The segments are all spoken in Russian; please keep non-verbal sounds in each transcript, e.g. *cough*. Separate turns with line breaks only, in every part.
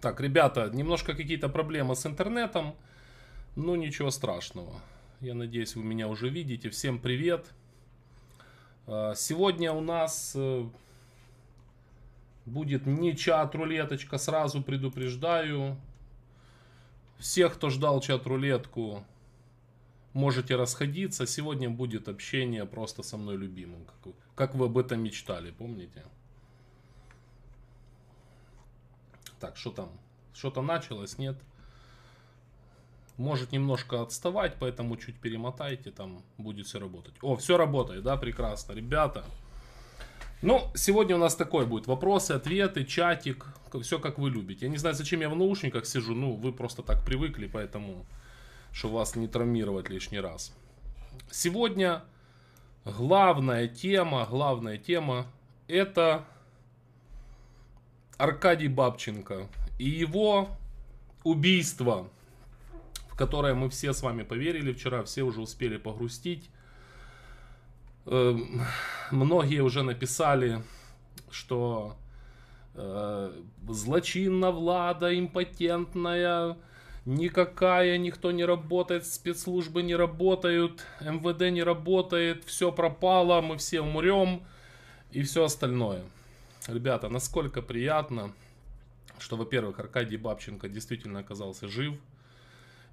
Так, ребята, немножко какие-то проблемы с интернетом, но ничего страшного. Я надеюсь, вы меня уже видите. Всем привет. А, сегодня у нас э, будет не чат-рулеточка, сразу предупреждаю. Всех, кто ждал чат-рулетку, можете расходиться. Сегодня будет общение просто со мной любимым, как вы, об этом мечтали, помните? Помните? Так, что там? Что-то началось, нет? Может немножко отставать, поэтому чуть перемотайте, там будет все работать. О, все работает, да, прекрасно, ребята. Ну, сегодня у нас такой будет. Вопросы, ответы, чатик, все как вы любите. Я не знаю, зачем я в наушниках сижу, ну, вы просто так привыкли, поэтому, чтобы вас не травмировать лишний раз. Сегодня главная тема, главная тема это Аркадий Бабченко и его убийство, в которое мы все с вами поверили вчера, все уже успели погрустить. Эм, многие уже написали, что э, злочинна Влада, импотентная, никакая, никто не работает, спецслужбы не работают, МВД не работает, все пропало, мы все умрем и все остальное – Ребята, насколько приятно, что, во-первых, Аркадий Бабченко действительно оказался жив.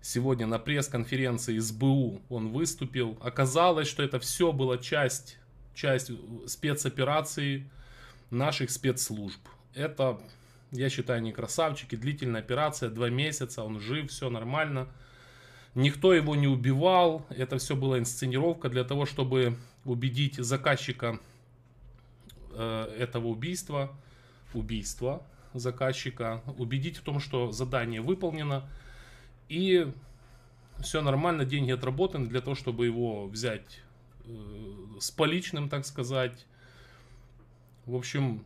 Сегодня на пресс-конференции СБУ он выступил. Оказалось, что это все было часть, часть спецоперации наших спецслужб. Это, я считаю, не красавчики. Длительная операция, два месяца, он жив, все нормально. Никто его не убивал, это все была инсценировка для того, чтобы убедить заказчика Э, этого убийства, убийства заказчика, убедить в том, что задание выполнено, и все нормально, деньги отработаны для того, чтобы его взять э, с поличным, так сказать. В общем,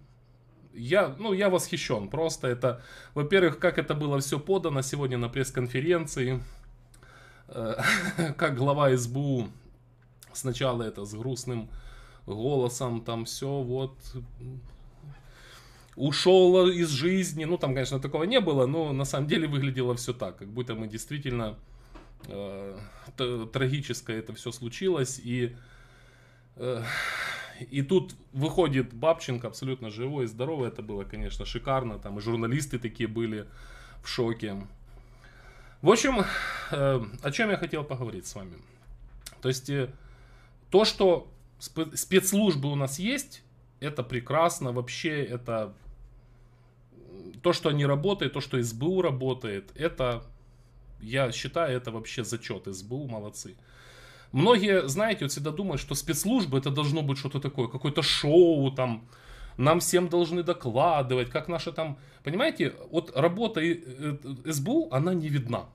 я, ну, я восхищен просто. Это, во-первых, как это было все подано сегодня на пресс-конференции, э, *laughs* как глава СБУ сначала это с грустным голосом, там все вот ушел из жизни. Ну, там, конечно, такого не было, но на самом деле выглядело все так, как будто мы действительно э, трагическое это все случилось. И, э, и тут выходит Бабченко абсолютно живой и здоровый. Это было, конечно, шикарно. Там и журналисты такие были в шоке. В общем, э, о чем я хотел поговорить с вами. То есть, э, то, что спецслужбы у нас есть, это прекрасно, вообще это то, что они работают, то, что СБУ работает, это, я считаю, это вообще зачет, СБУ молодцы. Многие, знаете, вот всегда думают, что спецслужбы это должно быть что-то такое, какое-то шоу там, нам всем должны докладывать, как наши там, понимаете, вот работа э, э, СБУ, она не видна.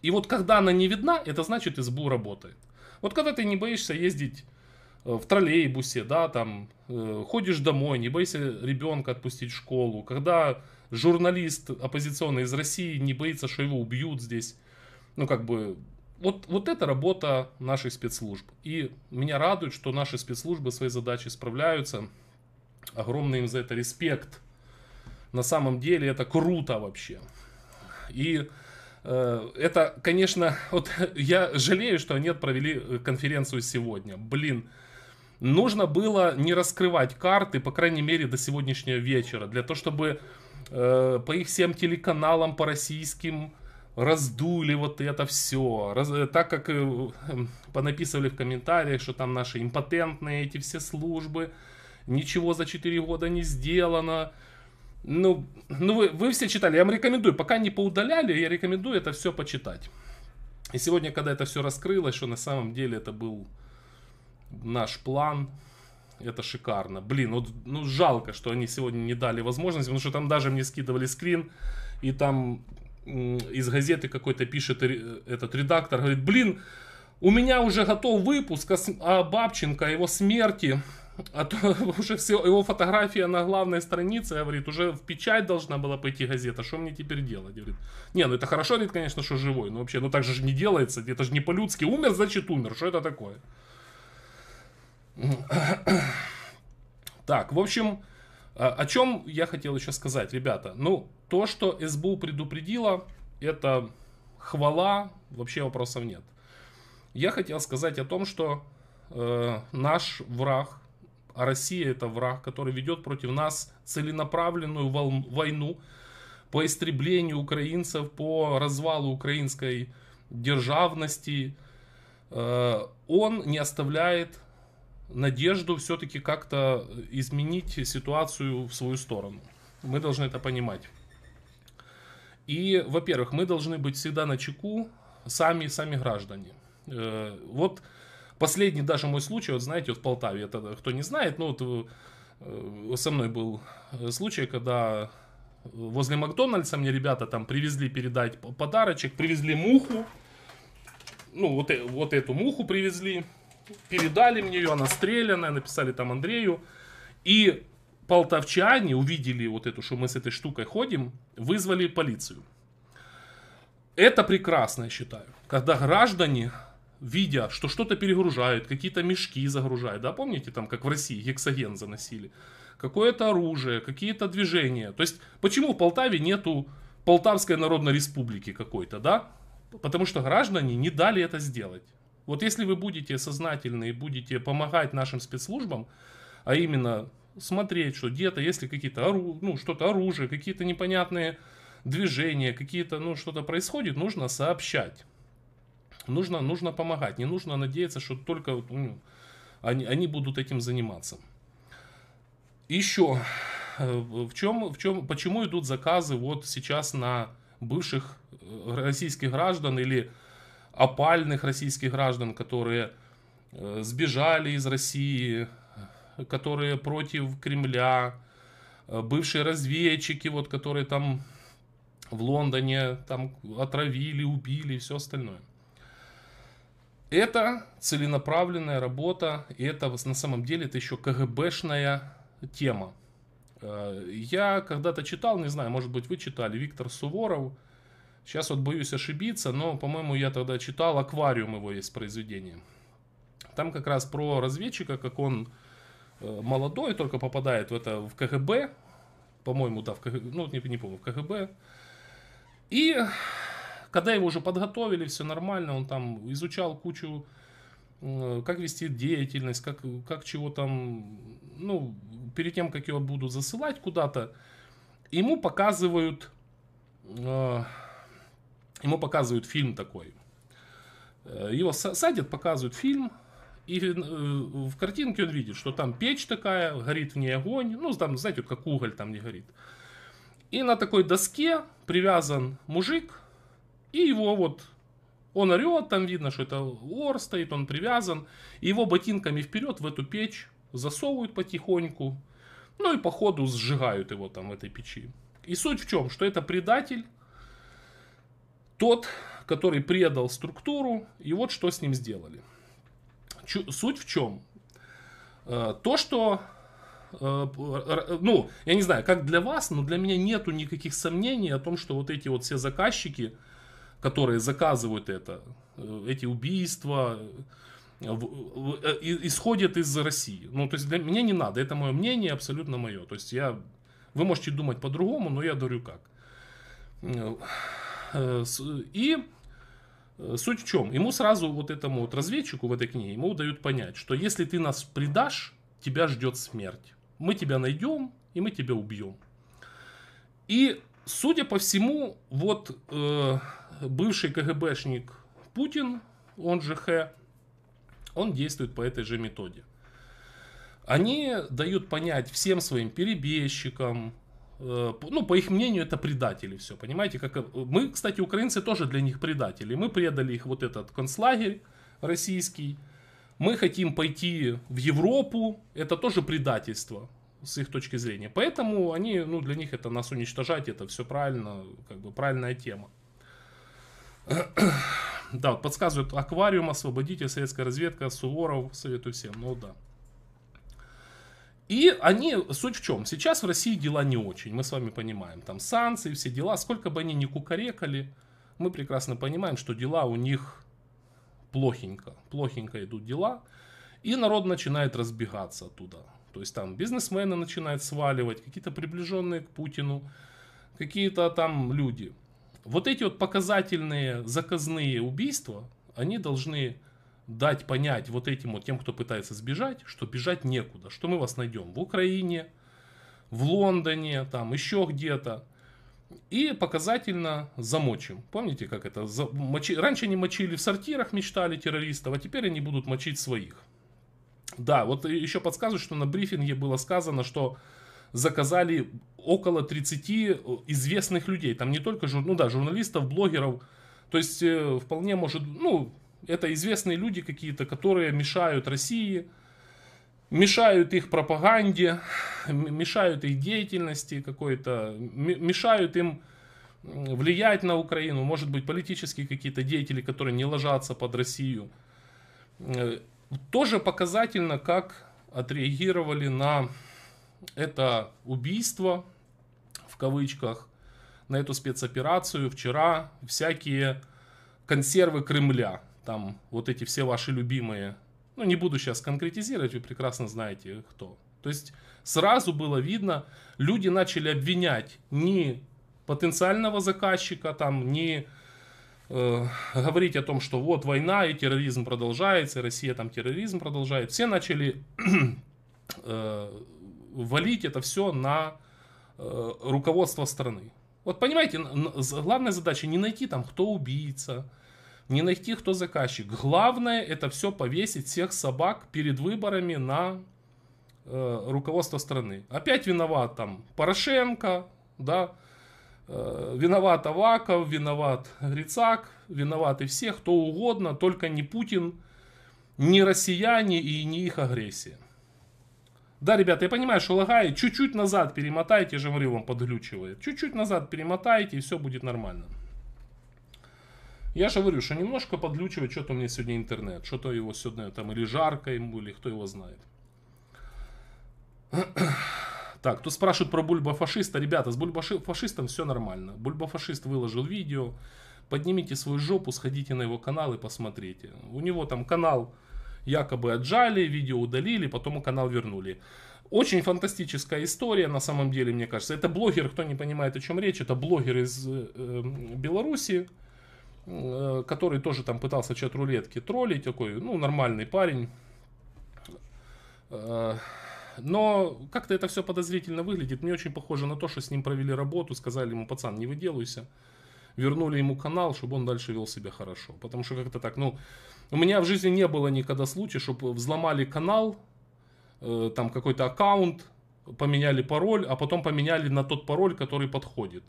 И вот когда она не видна, это значит СБУ работает. Вот когда ты не боишься ездить Э, в троллейбусе, да, там, э, ходишь домой, не боишься ребенка отпустить в школу, когда журналист оппозиционный из России не боится, что его убьют здесь, ну, как бы, вот, вот это работа нашей спецслужб. И меня радует, что наши спецслужбы свои задачи справляются. Огромный им за это респект. На самом деле это круто вообще. И э, это, конечно, *laughs* вот я жалею, что они отправили э, конференцию сегодня. Блин, нужно было не раскрывать карты, по крайней мере, до сегодняшнего вечера, для того, чтобы э, по их всем телеканалам, по российским, раздули вот это все. Раз, э, так как э, э, понаписывали в комментариях, что там наши импотентные эти все службы, ничего за 4 года не сделано. Ну, ну вы, вы все читали, я вам рекомендую, пока не поудаляли, я рекомендую это все почитать. И сегодня, когда это все раскрылось, что на самом деле это был наш план. Это шикарно. Блин, вот, ну жалко, что они сегодня не дали возможность, потому что там даже мне скидывали скрин, и там из газеты какой-то пишет этот редактор, говорит, блин, у меня уже готов выпуск о, о Бабченко, о его смерти, а то *laughs* уже все, его фотография на главной странице, говорит, уже в печать должна была пойти газета, что мне теперь делать? Говорит, не, ну это хорошо, говорит, конечно, что живой, но вообще, ну так же не делается, это же не по-людски, умер, значит умер, что это такое? *coughs* Так, в общем, а, о чем я хотел еще сказать, ребята. Ну, то, что СБУ предупредила, это хвала, вообще вопросов нет. Я хотел сказать о том, что э, наш враг, а Россия это враг, который ведет против нас целенаправленную волну, войну по истреблению украинцев, по развалу украинской державности, э, он не оставляет надежду все-таки как-то изменить ситуацию в свою сторону. Мы должны это понимать. И, во-первых, мы должны быть всегда на чеку сами сами граждане. Э, вот последний даже мой случай, вот знаете, вот в Полтаве, это кто не знает, ну вот э, э, со мной был случай, когда возле Макдональдса мне ребята там привезли передать подарочек, привезли муху, ну вот, вот эту муху привезли, передали мне ее, она стрелянная, написали там Андрею. И полтавчане увидели вот эту, что мы с этой штукой ходим, вызвали полицию. Это прекрасно, я считаю, когда граждане, видя, что что-то перегружают, какие-то мешки загружают, да, помните, там, как в России гексоген заносили, какое-то оружие, какие-то движения. То есть, почему в Полтаве нету Полтавской Народной Республики какой-то, да? Потому что граждане не дали это сделать. Вот если вы будете сознательны и будете помогать нашим спецслужбам, а именно смотреть, что где-то если какие-то ору... ну, что-то оружие, какие-то непонятные движения, какие-то, ну, что-то происходит, нужно сообщать. Нужно, нужно помогать. Не нужно надеяться, что только ну, они, они будут этим заниматься. Еще, э, в чем, в чем, почему идут заказы вот сейчас на бывших э, российских граждан или опальных российских граждан, которые э, сбежали из России, которые против Кремля, э, бывшие разведчики, вот, которые там в Лондоне там отравили, убили и все остальное. Это целенаправленная работа, и это на самом деле это еще КГБшная тема. Э, я когда-то читал, не знаю, может быть вы читали, Виктор Суворов – Сейчас вот боюсь ошибиться, но, по-моему, я тогда читал «Аквариум» его есть произведение. Там как раз про разведчика, как он э, молодой, только попадает в это в КГБ, по-моему, да, в КГБ, ну, не, не помню, в КГБ. И когда его уже подготовили, все нормально, он там изучал кучу, э, как вести деятельность, как, как чего там, ну, перед тем, как его будут засылать куда-то, ему показывают э, Ему показывают фильм такой. Э, его садят, показывают фильм. И э, в картинке он видит, что там печь такая, горит в ней огонь. Ну, там, знаете, как уголь там не горит. И на такой доске привязан мужик. И его вот он орет, там видно, что это ор стоит, он привязан. И его ботинками вперед в эту печь засовывают потихоньку. Ну и по ходу сжигают его там в этой печи. И суть в чем, что это предатель, тот, который предал структуру, и вот что с ним сделали. Чу- суть в чем? Э, то, что э, ну, я не знаю, как для вас, но для меня нету никаких сомнений о том, что вот эти вот все заказчики, которые заказывают это, э, эти убийства, э, исходят из России. Ну, то есть для меня не надо, это мое мнение, абсолютно мое. То есть я, вы можете думать по-другому, но я говорю как. Э, и э, суть в чем? Ему сразу вот этому вот разведчику в этой книге, ему дают понять, что если ты нас предашь, тебя ждет смерть. Мы тебя найдем, и мы тебя убьем. И, судя по всему, вот э, бывший КГБшник Путин, он же Х, он действует по этой же методе. Они дают понять всем своим перебежчикам, Э, ну, по их мнению, это предатели все, понимаете? Как... Э, мы, кстати, украинцы тоже для них предатели. Мы предали их вот этот концлагерь российский. Мы хотим пойти в Европу. Это тоже предательство с их точки зрения. Поэтому они, ну, для них это нас уничтожать, это все правильно, как бы правильная тема. *clears throat* Да, вот подсказывают, аквариум освободите, советская разведка, Суворов, советую всем, ну да. И они, суть в чем, сейчас в России дела не очень, мы с вами понимаем, там санкции, все дела, сколько бы они ни кукарекали, мы прекрасно понимаем, что дела у них плохенько, плохенько идут дела, и народ начинает разбегаться оттуда. То есть там бизнесмены начинают сваливать, какие-то приближенные к Путину, какие-то там люди. Вот эти вот показательные заказные убийства, они должны дать понять вот этим вот тем, кто пытается сбежать, что бежать некуда, что мы вас найдем в Украине, в Лондоне, там еще где-то. И показательно замочим. Помните, как это? За... Раньше они мочили в сортирах, мечтали террористов, а теперь они будут мочить своих. Да, вот еще подсказываю, что на брифинге было сказано, что заказали около 30 э, известных людей. Там не только жур... ну да, журналистов, блогеров. То есть э, вполне может, ну, это известные люди какие-то, которые мешают России, мешают их пропаганде, мешают их деятельности какой-то, мешают им влиять на Украину, может быть, политические какие-то деятели, которые не ложатся под Россию. Э, тоже показательно, как отреагировали на это убийство, в кавычках, на эту спецоперацию вчера всякие консервы Кремля там вот эти все ваши любимые, ну не буду сейчас конкретизировать, вы прекрасно знаете кто. То есть сразу было видно, люди начали обвинять не потенциального заказчика, там не э, говорить о том, что вот война и терроризм продолжается, и Россия там терроризм продолжает. Все начали *clears throat* э, валить это все на э, руководство страны. Вот понимаете, главная задача не найти там, кто убийца, не найти, кто заказчик. Главное это все повесить всех собак перед выборами на э, руководство страны. Опять виноват там Порошенко, да, э, виноват Аваков, виноват Грицак, виноваты все, кто угодно, только не Путин, не россияне и не их агрессия. Да, ребята, я понимаю, что лагает. Чуть-чуть назад перемотайте, же говорю, вам подглючивает. Чуть-чуть назад перемотайте, и все будет нормально. Я же говорю, что немножко подлючивает, что-то у меня сегодня интернет, что-то его сегодня там или жарко ему, или кто его знает. *clears throat* Так, кто спрашивает про бульбафашиста. Ребята, с бульбафашистом все нормально. Бульбафашист выложил видео. Поднимите свою жопу, сходите на его канал и посмотрите. У него там канал якобы отжали, видео удалили, потом канал вернули. Очень фантастическая история, на самом деле, мне кажется. Это блогер, кто не понимает, о чем речь, это блогер из э, Беларуси. Э, который тоже там пытался чат рулетки троллить, такой, ну, нормальный парень. Э, но как-то это все подозрительно выглядит. Мне очень похоже на то, что с ним провели работу, сказали ему, пацан, не выделывайся. Вернули ему канал, чтобы он дальше вел себя хорошо. Потому что как-то так, ну, у меня в жизни не было никогда случая, чтобы взломали канал, э, там какой-то аккаунт, поменяли пароль, а потом поменяли на тот пароль, который подходит.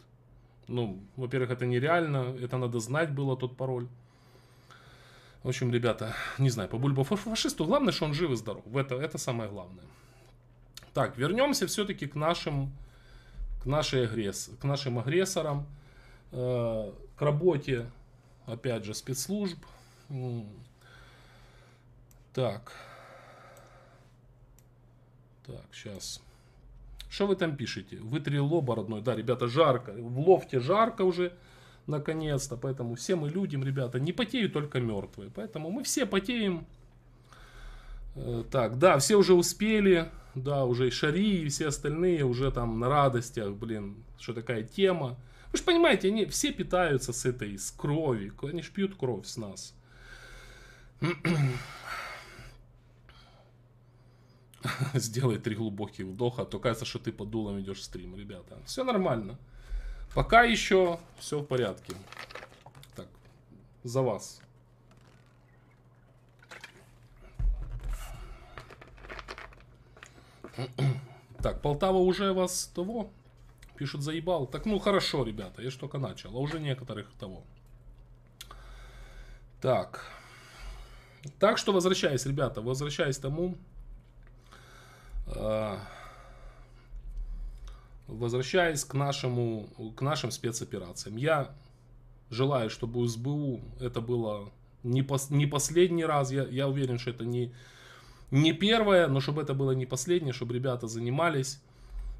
Ну, во-первых, это нереально, это надо знать было тот пароль. В общем, ребята, не знаю, по Бульба фашисту. Главное, что он жив и здоров. Это, это самое главное. Так, вернемся все-таки к нашим, к, нашей агресс, к нашим агрессорам, э, к работе, опять же, спецслужб. Так. Так, сейчас. Что вы там пишете? Вытри лоба, родной. Да, ребята, жарко. В лофте жарко уже, наконец-то. Поэтому все мы людям, ребята, не потеют только мертвые. Поэтому мы все потеем. Э, так, да, все уже успели. Да, уже и Шари, и все остальные уже там на радостях, блин, что такая тема. Вы же понимаете, они все питаются с этой, с крови. Они ж пьют кровь с нас. *clears throat* *laughs* сделай три глубоких вдоха, а то кажется, что ты под дулом идешь стрим, ребята. Все нормально. Пока еще все в порядке. Так, за вас. *clears throat* Так, Полтава уже вас того пишут заебал. Так, ну хорошо, ребята, я же только начал, а уже некоторых того. Так. Так что возвращаясь, ребята, возвращаясь к тому, Возвращаясь к, нашему, к нашим спецоперациям, я желаю, чтобы у СБУ это было не, пос, не последний раз. Я, я уверен, что это не, не первое, но чтобы это было не последнее, чтобы ребята занимались.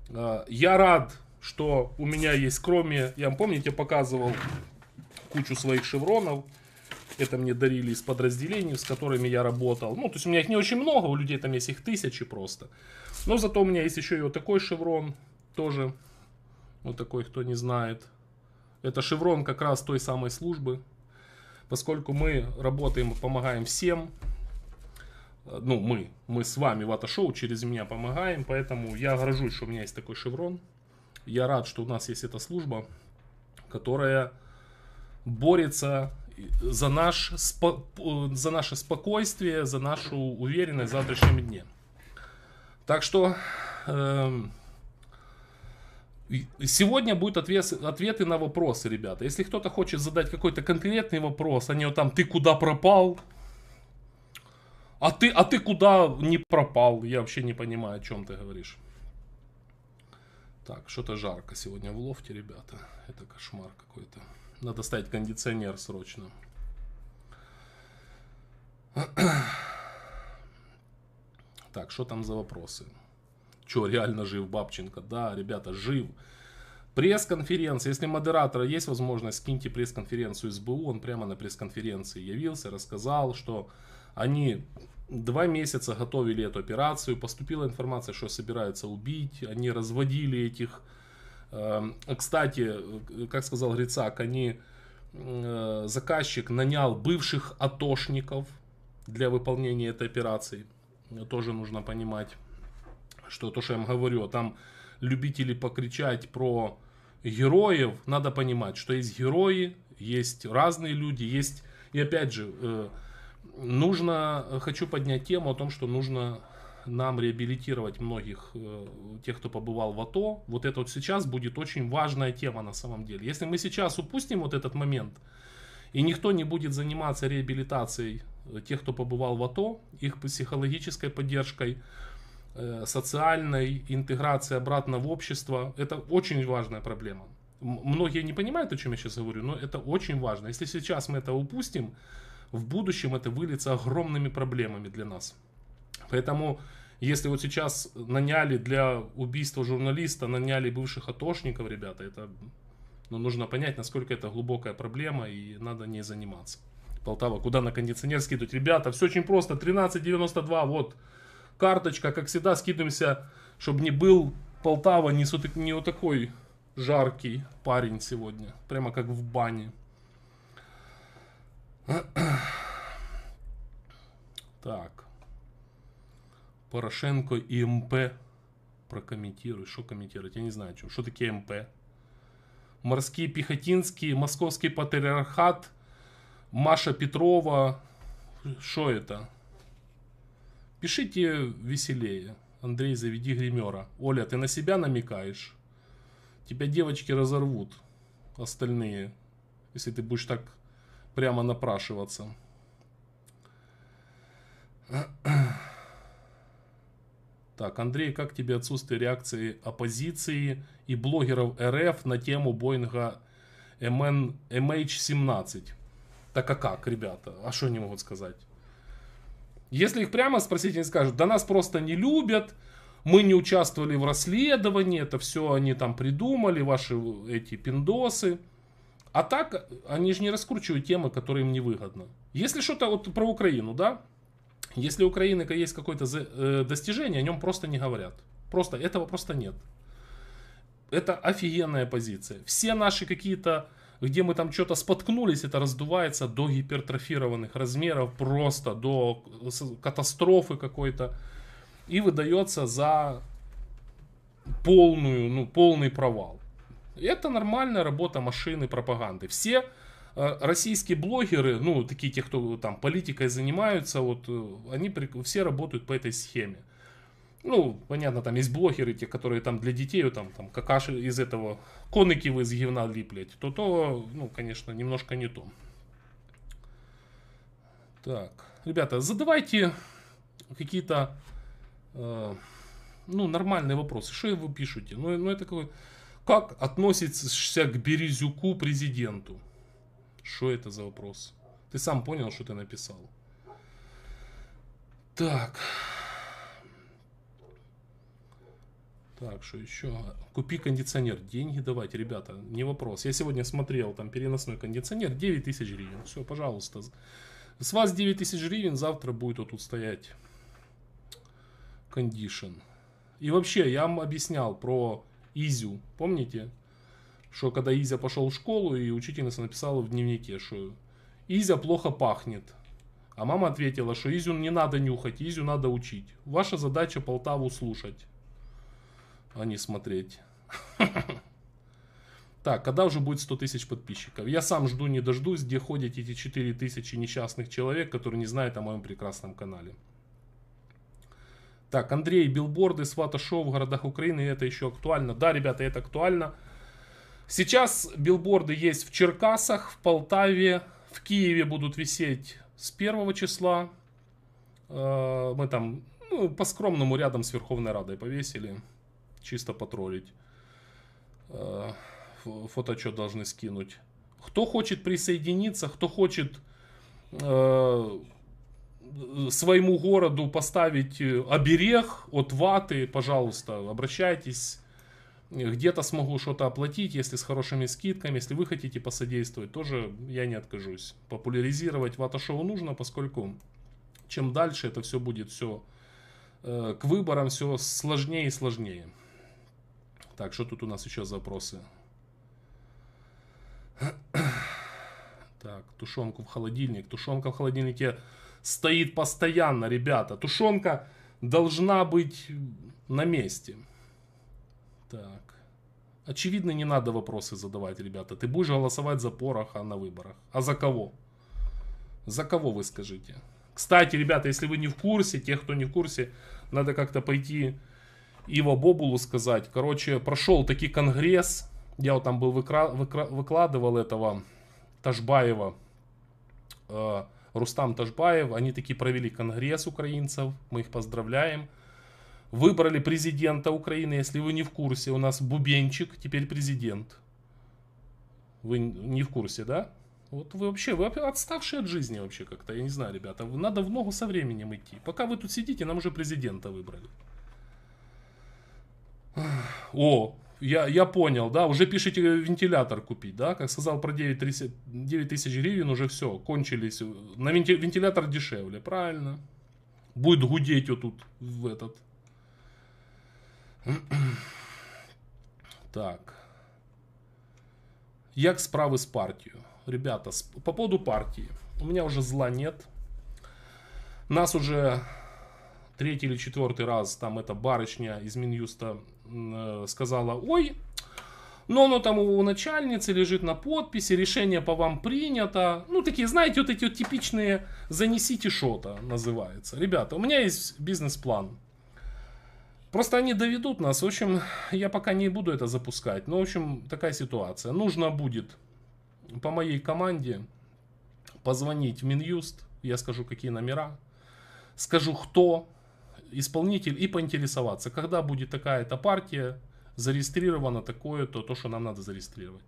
А, я рад, что у меня есть, кроме, я вам помните, показывал кучу своих шевронов. Это мне дарили из подразделений, с которыми я работал. Ну, то есть у меня их не очень много, у людей там есть их тысячи просто. Но зато у меня есть еще и вот такой шеврон тоже. Вот такой, кто не знает. Это шеврон как раз той самой службы. Поскольку мы работаем и помогаем всем, э, ну, мы, мы с вами в Аташоу через меня помогаем, поэтому я горжусь, что у меня есть такой шеврон. Я рад, что у нас есть эта служба, которая борется за, наш, э, за наше спокойствие, за нашу уверенность в завтрашнем дне. Так что э, сегодня будут ответ, ответы на вопросы, ребята. Если кто-то хочет задать какой-то конкретный вопрос, а не вот там «ты куда пропал?», а ты, а ты куда не пропал? Я вообще не понимаю, о чем ты говоришь. Так, что-то жарко сегодня в лофте, ребята. Это кошмар какой-то. Надо ставить кондиционер срочно. Так, что там за вопросы? Че, реально жив Бабченко? Да, ребята, жив. Пресс-конференция. Если модератора есть возможность, скиньте пресс-конференцию СБУ. Он прямо на пресс-конференции явился, рассказал, что они два месяца готовили эту операцию. Поступила информация, что собираются убить. Они разводили этих Эм, кстати, э, как сказал Грицак, они, э, заказчик нанял бывших атошников для выполнения этой операции. Тоже нужно понимать, что то, что я вам говорю, там любители покричать про героев, надо понимать, что есть герои, есть разные люди, есть... И опять же, э, нужно, хочу поднять тему о том, что нужно нам реабилитировать многих э, тех, кто побывал в АТО, вот это вот сейчас будет очень важная тема на самом деле. Если мы сейчас упустим вот этот момент, и никто не будет заниматься реабилитацией э, тех, кто побывал в АТО, их психологической поддержкой, э, социальной интеграцией обратно в общество, это очень важная проблема. Многие не понимают, о чем я сейчас говорю, но это очень важно. Если сейчас мы это упустим, в будущем это выльется огромными проблемами для нас. Поэтому, если вот сейчас наняли для убийства журналиста, наняли бывших атошников, ребята, это ну, нужно понять, насколько это глубокая проблема, и надо не заниматься. Полтава, куда на кондиционер скидывать? Ребята, все очень просто, 13.92, вот карточка, как всегда, скидываемся, чтобы не был Полтава не, не вот такой жаркий парень сегодня, прямо как в бане. Так. Порошенко и МП. Прокомментируй. Что комментировать? Я не знаю, что. Что таке МП. Морские Піхотинський, Московский патриархат, Маша Петрова. Что это? Пишите веселее. Андрей, заведи гримера. Оля, ты на себя намекаешь? Тебя девочки разорвут. Остальные. Если ты будешь так прямо напрашиваться. Так, Андрей, как тебе отсутствие реакции оппозиции и блогеров РФ на тему Боинга MN, MH17? Так а как, ребята? А что они могут сказать? Если их прямо спросить, они скажут, да нас просто не любят, мы не участвовали в расследовании, это все они там придумали, ваши эти пиндосы. А так, они же не раскручивают темы, которые им невыгодно. Если что-то вот про Украину, да, если у Украины есть какое-то э, достижение, о нем просто не говорят. Просто этого просто нет. Это офигенная позиция. Все наши какие-то, где мы там что-то споткнулись, это раздувается до гипертрофированных размеров, просто до э, катастрофы какой-то. И выдается за полную, ну, полный провал. Это нормальная работа машины пропаганды. Все а российские блогеры, ну, такие те, кто там политикой занимаются, вот, э, они все работают по этой схеме. Ну, понятно, там есть блогеры, те, которые там для детей, там, там, какаши из этого, коники вы из гивна липлять, то то, ну, конечно, немножко не то. Так, ребята, задавайте какие-то, э, ну, нормальные вопросы. Что вы пишете? Ну, ну это какой... Как относится к Березюку президенту? Что это за вопрос? Ты сам понял, что ты написал? Так. Так, что еще? Купи кондиционер. Деньги давайте, ребята, не вопрос. Я сегодня смотрел, там переносной кондиционер, 9 тысяч гривен. Все, пожалуйста. С вас 9 тысяч гривен, завтра будет вот тут стоять кондишн. И вообще, я вам объяснял про Изю. Помните? что когда Изя пошел в школу, и учительница написала в дневнике, что Изя плохо пахнет. А мама ответила, что Изю не надо нюхать, Изю надо учить. Ваша задача Полтаву слушать, а не смотреть. *laughs* Так, когда уже будет 100 тысяч подписчиков? Я сам жду, не дождусь, где ходят эти 4 тысячи несчастных человек, которые не знают о моем прекрасном канале. Так, Андрей, билборды, свата-шоу в городах Украины, это еще актуально. Да, ребята, это актуально. Сейчас билборды есть в Черкасах, в Полтаве, в Киеве будут висеть с первого числа. Э, мы там ну, по-скромному рядом с Верховной Радой повесили, чисто потроллить. Э, Фоточет должны скинуть. Кто хочет присоединиться, кто хочет э, своему городу поставить оберег от ваты, пожалуйста, обращайтесь где-то смогу что-то оплатить, если с хорошими скидками, если вы хотите посодействовать, тоже я не откажусь. Популяризировать вата-шоу нужно, поскольку чем дальше это все будет все э, к выборам, все сложнее и сложнее. Так, что тут у нас еще за вопросы? *coughs* Так, тушенку в холодильник. Тушенка в холодильнике стоит постоянно, ребята. Тушенка должна быть на месте. Так. Очевидно, не надо вопросы задавать, ребята. Ты будешь голосовать за Пороха а на выборах. А за кого? За кого вы скажите? Кстати, ребята, если вы не в курсе, тех, кто не в курсе, надо как-то пойти Ива Бобулу сказать. Короче, прошел таки конгресс. Я вот там был выкра... Выкра... выкладывал этого Ташбаева. Э, Рустам Ташбаев. Они таки провели конгресс украинцев. Мы их поздравляем. Выбрали президента Украины, если вы не в курсе. У нас Бубенчик, теперь президент. Вы не в курсе, да? Вот вы вообще, вы отставшие от жизни вообще как-то, я не знаю, ребята. Надо в ногу со временем идти. Пока вы тут сидите, нам уже президента выбрали. О, я, я понял, да, уже пишите э, вентилятор купить, да, как сказал про 9, 30, 9 тысяч гривен, уже все, кончились, э, на вентилятор дешевле, правильно, будет гудеть вот тут в этот, так. Як справы с партию, Ребята, по поводу партии. У меня уже зла нет. Нас уже третий или четвертый раз там эта барышня из Минюста э, сказала, ой, но ну, оно там у начальницы лежит на подписи, решение по вам принято. Ну, такие, знаете, вот эти вот типичные «занесите что-то» называется. Ребята, у меня есть бизнес-план. Просто они доведут нас. В общем, я пока не буду это запускать. Но, ну, в общем, такая ситуация. Нужно будет по моей команде позвонить в Минюст. Я скажу, какие номера. Скажу, кто исполнитель и поинтересоваться, когда будет такая-то партия, зарегистрирована такое-то, то, что нам надо зарегистрировать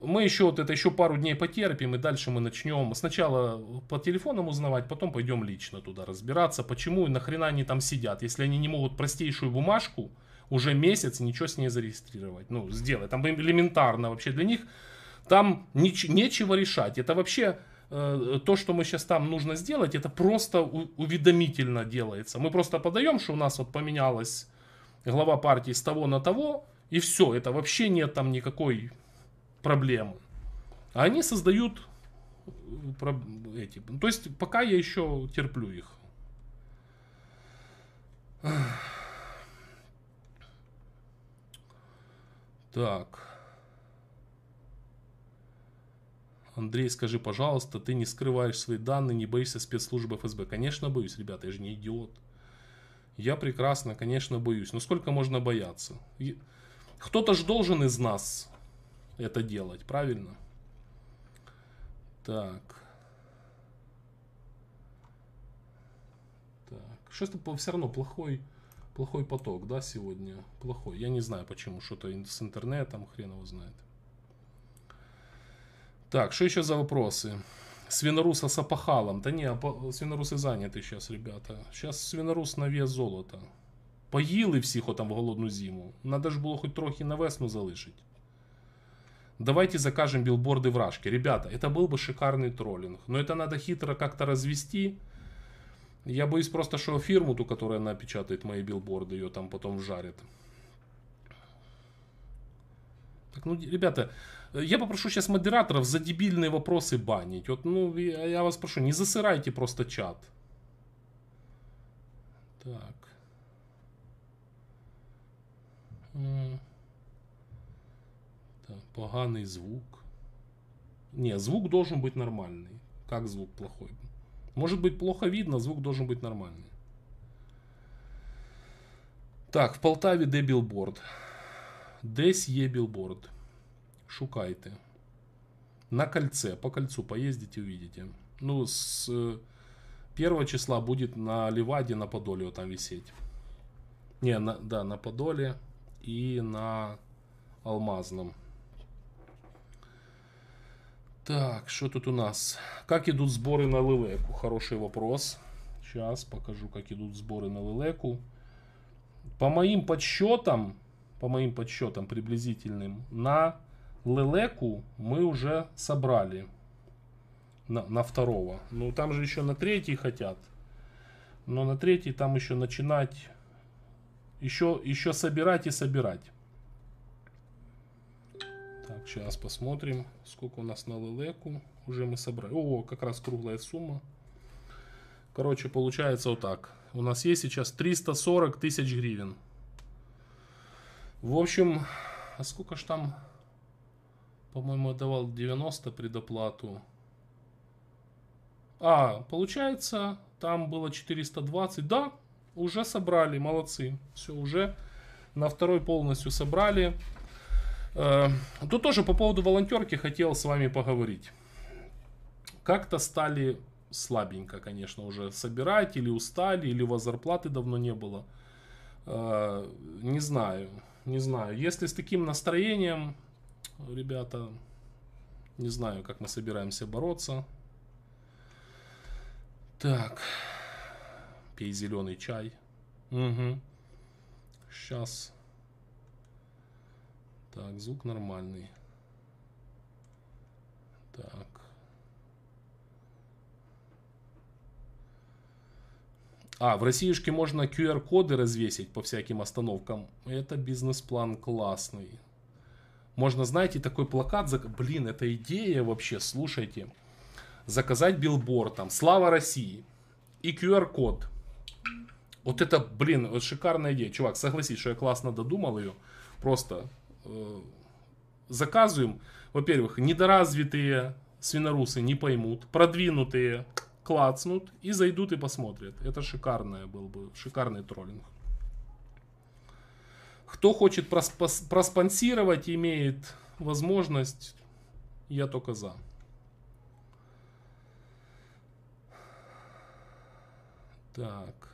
мы еще вот это еще пару дней потерпим, и дальше мы начнем сначала по телефонам узнавать, потом пойдем лично туда разбираться, почему и нахрена они там сидят, если они не могут простейшую бумажку уже месяц ничего с ней зарегистрировать, ну, сделать. Там элементарно вообще для них, там неч- нечего решать. Это вообще э, то, что мы сейчас там нужно сделать, это просто у- уведомительно делается. Мы просто подаем, что у нас вот поменялась глава партии с того на того, и все, это вообще нет там никакой проблемы, а они создают э, эти. То есть пока я еще терплю их. Так. Андрей, скажи, пожалуйста, ты не скрываешь свои данные, не боишься спецслужбы ФСБ? Конечно, боюсь, ребята, я же не идиот. Я прекрасно, конечно, боюсь. Но сколько можно бояться? Кто-то же должен из нас это делать, правильно? Так. Так. Что-то все равно плохой, плохой поток, да, сегодня? Плохой. Я не знаю почему. Что-то с интернетом, хрен его знает. Так, что еще за вопросы? Свиноруса с опахалом. Да не, а свинорусы заняты сейчас, ребята. Сейчас свинорус на вес золота. Поїли всіх отам в голодну зиму. Надо ж було хоч трохи на весну залишить давайте закажем билборды в Рашке. Ребята, это был бы шикарный троллинг, но это надо хитро как-то развести. Я боюсь просто, что фирму ту, которая напечатает мои билборды, ее там потом жарят. Так, ну, ребята, я попрошу сейчас модераторов за дебильные вопросы банить. Вот, ну, я, я вас прошу, не засырайте просто чат. Так. Так, поганый звук. Не, звук должен быть нормальный. Как звук плохой? Может быть плохо видно, звук должен быть нормальный. Так, в Полтаве де білборд? Десь є білборд. Шукайте. На кольце, по кольцу поездите, увидите. Ну, с э, первого числа будет на Леваде, на Подоле вот там висеть. Не, на, да, на Подоле и на Алмазном. Так, что тут у нас? Как идут сборы на Лилеку? Хороший вопрос. Сейчас покажу, как идут сборы на Лилеку. По моим подсчетам, по моим подсчетам приблизительным, на Лелеку мы уже собрали на, на второго. Ну, там же еще на третий хотят. Но на третий там еще начинать, еще, еще собирать и собирать. Так, сейчас посмотрим, сколько у нас на лелеку. Уже мы собрали. О, как раз круглая сумма. Короче, получается вот так. У нас есть сейчас 340 тысяч гривен. В общем, а сколько ж там, по-моему, давал 90 предоплату. А, получается, там было 420. Да, уже собрали, молодцы. Все, уже на второй полностью собрали. Э, тут тоже по поводу волонтерки хотел с вами поговорить. Как-то стали слабенько, конечно, уже собирать, или устали, или у вас зарплаты давно не было. Э, не знаю, не знаю. Если с таким настроением, ребята, не знаю, как мы собираемся бороться. Так, пей зеленый чай. Угу. Сейчас так, звук нормальный. Так. А, в Россиюшке можно QR-коды развесить по всяким остановкам. Это бизнес-план классный. Можно, знаете, такой плакат... Зак... Блин, это идея вообще, слушайте. Заказать билборд там «Слава России» и QR-код. Вот это, блин, вот шикарная идея. Чувак, согласись, что я классно додумал ее. Просто Э, заказываем, во-первых, недоразвитые свинорусы не поймут, продвинутые клацнут и зайдут и посмотрят. Это шикарное был бы, шикарный троллинг. Кто хочет проспонсировать, имеет возможность, я только за. Так.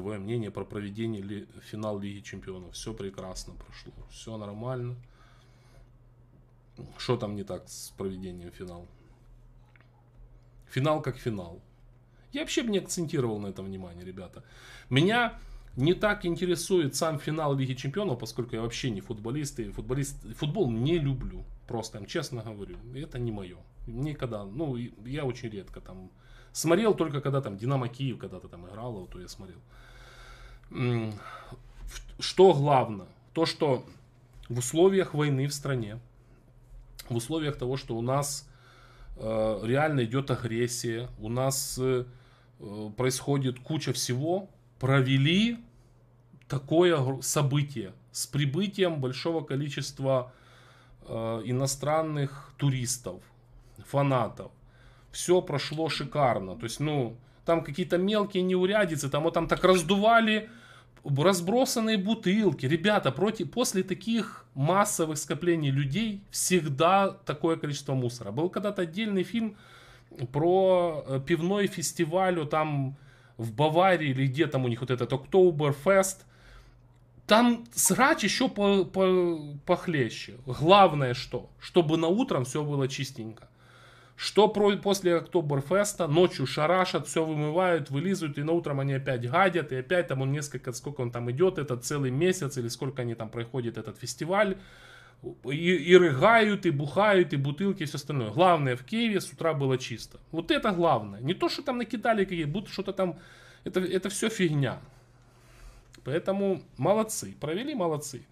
твое мнение про проведение ли, финал Лиги Чемпионов. Все прекрасно прошло, все нормально. Что там не так с проведением финала? Финал как финал. Я вообще бы не акцентировал на этом внимание, ребята. Меня не так интересует сам финал Лиги Чемпионов, поскольку я вообще не футболист, и футболист, футбол не люблю. Просто, честно говорю, это не мое. Никогда, ну, я очень редко там Смотрел только когда там Динамо Киев когда-то там играло вот то я смотрел. Что главное? То, что в условиях войны в стране, в условиях того, что у нас э, реально идет агрессия, у нас э, э происходит куча всего, провели такое событие с прибытием большого количества э, иностранных туристов, фанатов, все прошло шикарно. То есть, ну, там какие-то мелкие неурядицы, там вот там так раздували разбросанные бутылки. Ребята, против, после таких массовых скоплений людей всегда такое количество мусора. Был когда-то отдельный фильм про э, пивной фестиваль, там в Баварии или где там у них вот этот Октоберфест. Там срач еще по, по, похлеще. Главное что, чтобы на утром все было чистенько. Что про, после Октоберфеста ночью шарашат, все вымывают, вылизывают, и на утром они опять гадят, и опять там он несколько, сколько он там идет, это целый месяц, или сколько они там проходят этот фестиваль. И, и рыгают, и бухают, и бутылки, и все остальное. Главное, в Киеве с утра было чисто. Вот это главное. Не то, что там накидали какие-то, будто что-то там... Это, это все фигня. Поэтому молодцы. Провели молодцы.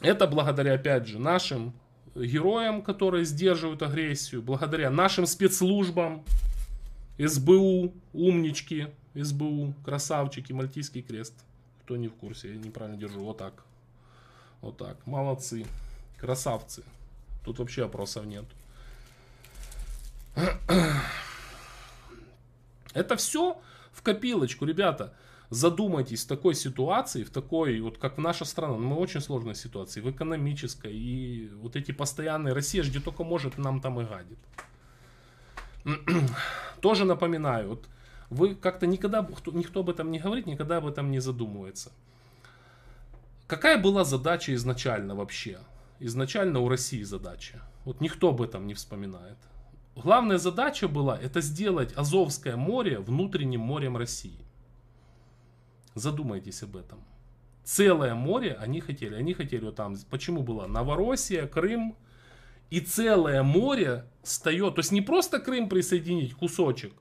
Это благодаря, опять же, нашим героям, которые сдерживают агрессию, благодаря нашим спецслужбам, СБУ, умнички, СБУ, красавчики, Мальтийский крест. Кто не в курсе, я неправильно держу, вот так. Вот так, молодцы, красавцы. Тут вообще вопросов нет. *clears throat* Это все в копилочку, ребята задумайтесь в такой ситуации, в такой, вот как в наша страна, ну, мы в очень сложной ситуации, в экономической, и вот эти постоянные, Россия где только может, нам там и гадит. *clears throat* Тоже напоминаю, вот вы как-то никогда, никто об этом не говорит, никогда об этом не задумывается. Какая была задача изначально вообще? Изначально у России задача. Вот никто об этом не вспоминает. Главная задача была это сделать Азовское море внутренним морем России. Задумайтесь об этом. Целое море они хотели. Они хотели вот там, почему было Новороссия, Крым. И целое море встает. То есть не просто Крым присоединить, кусочек.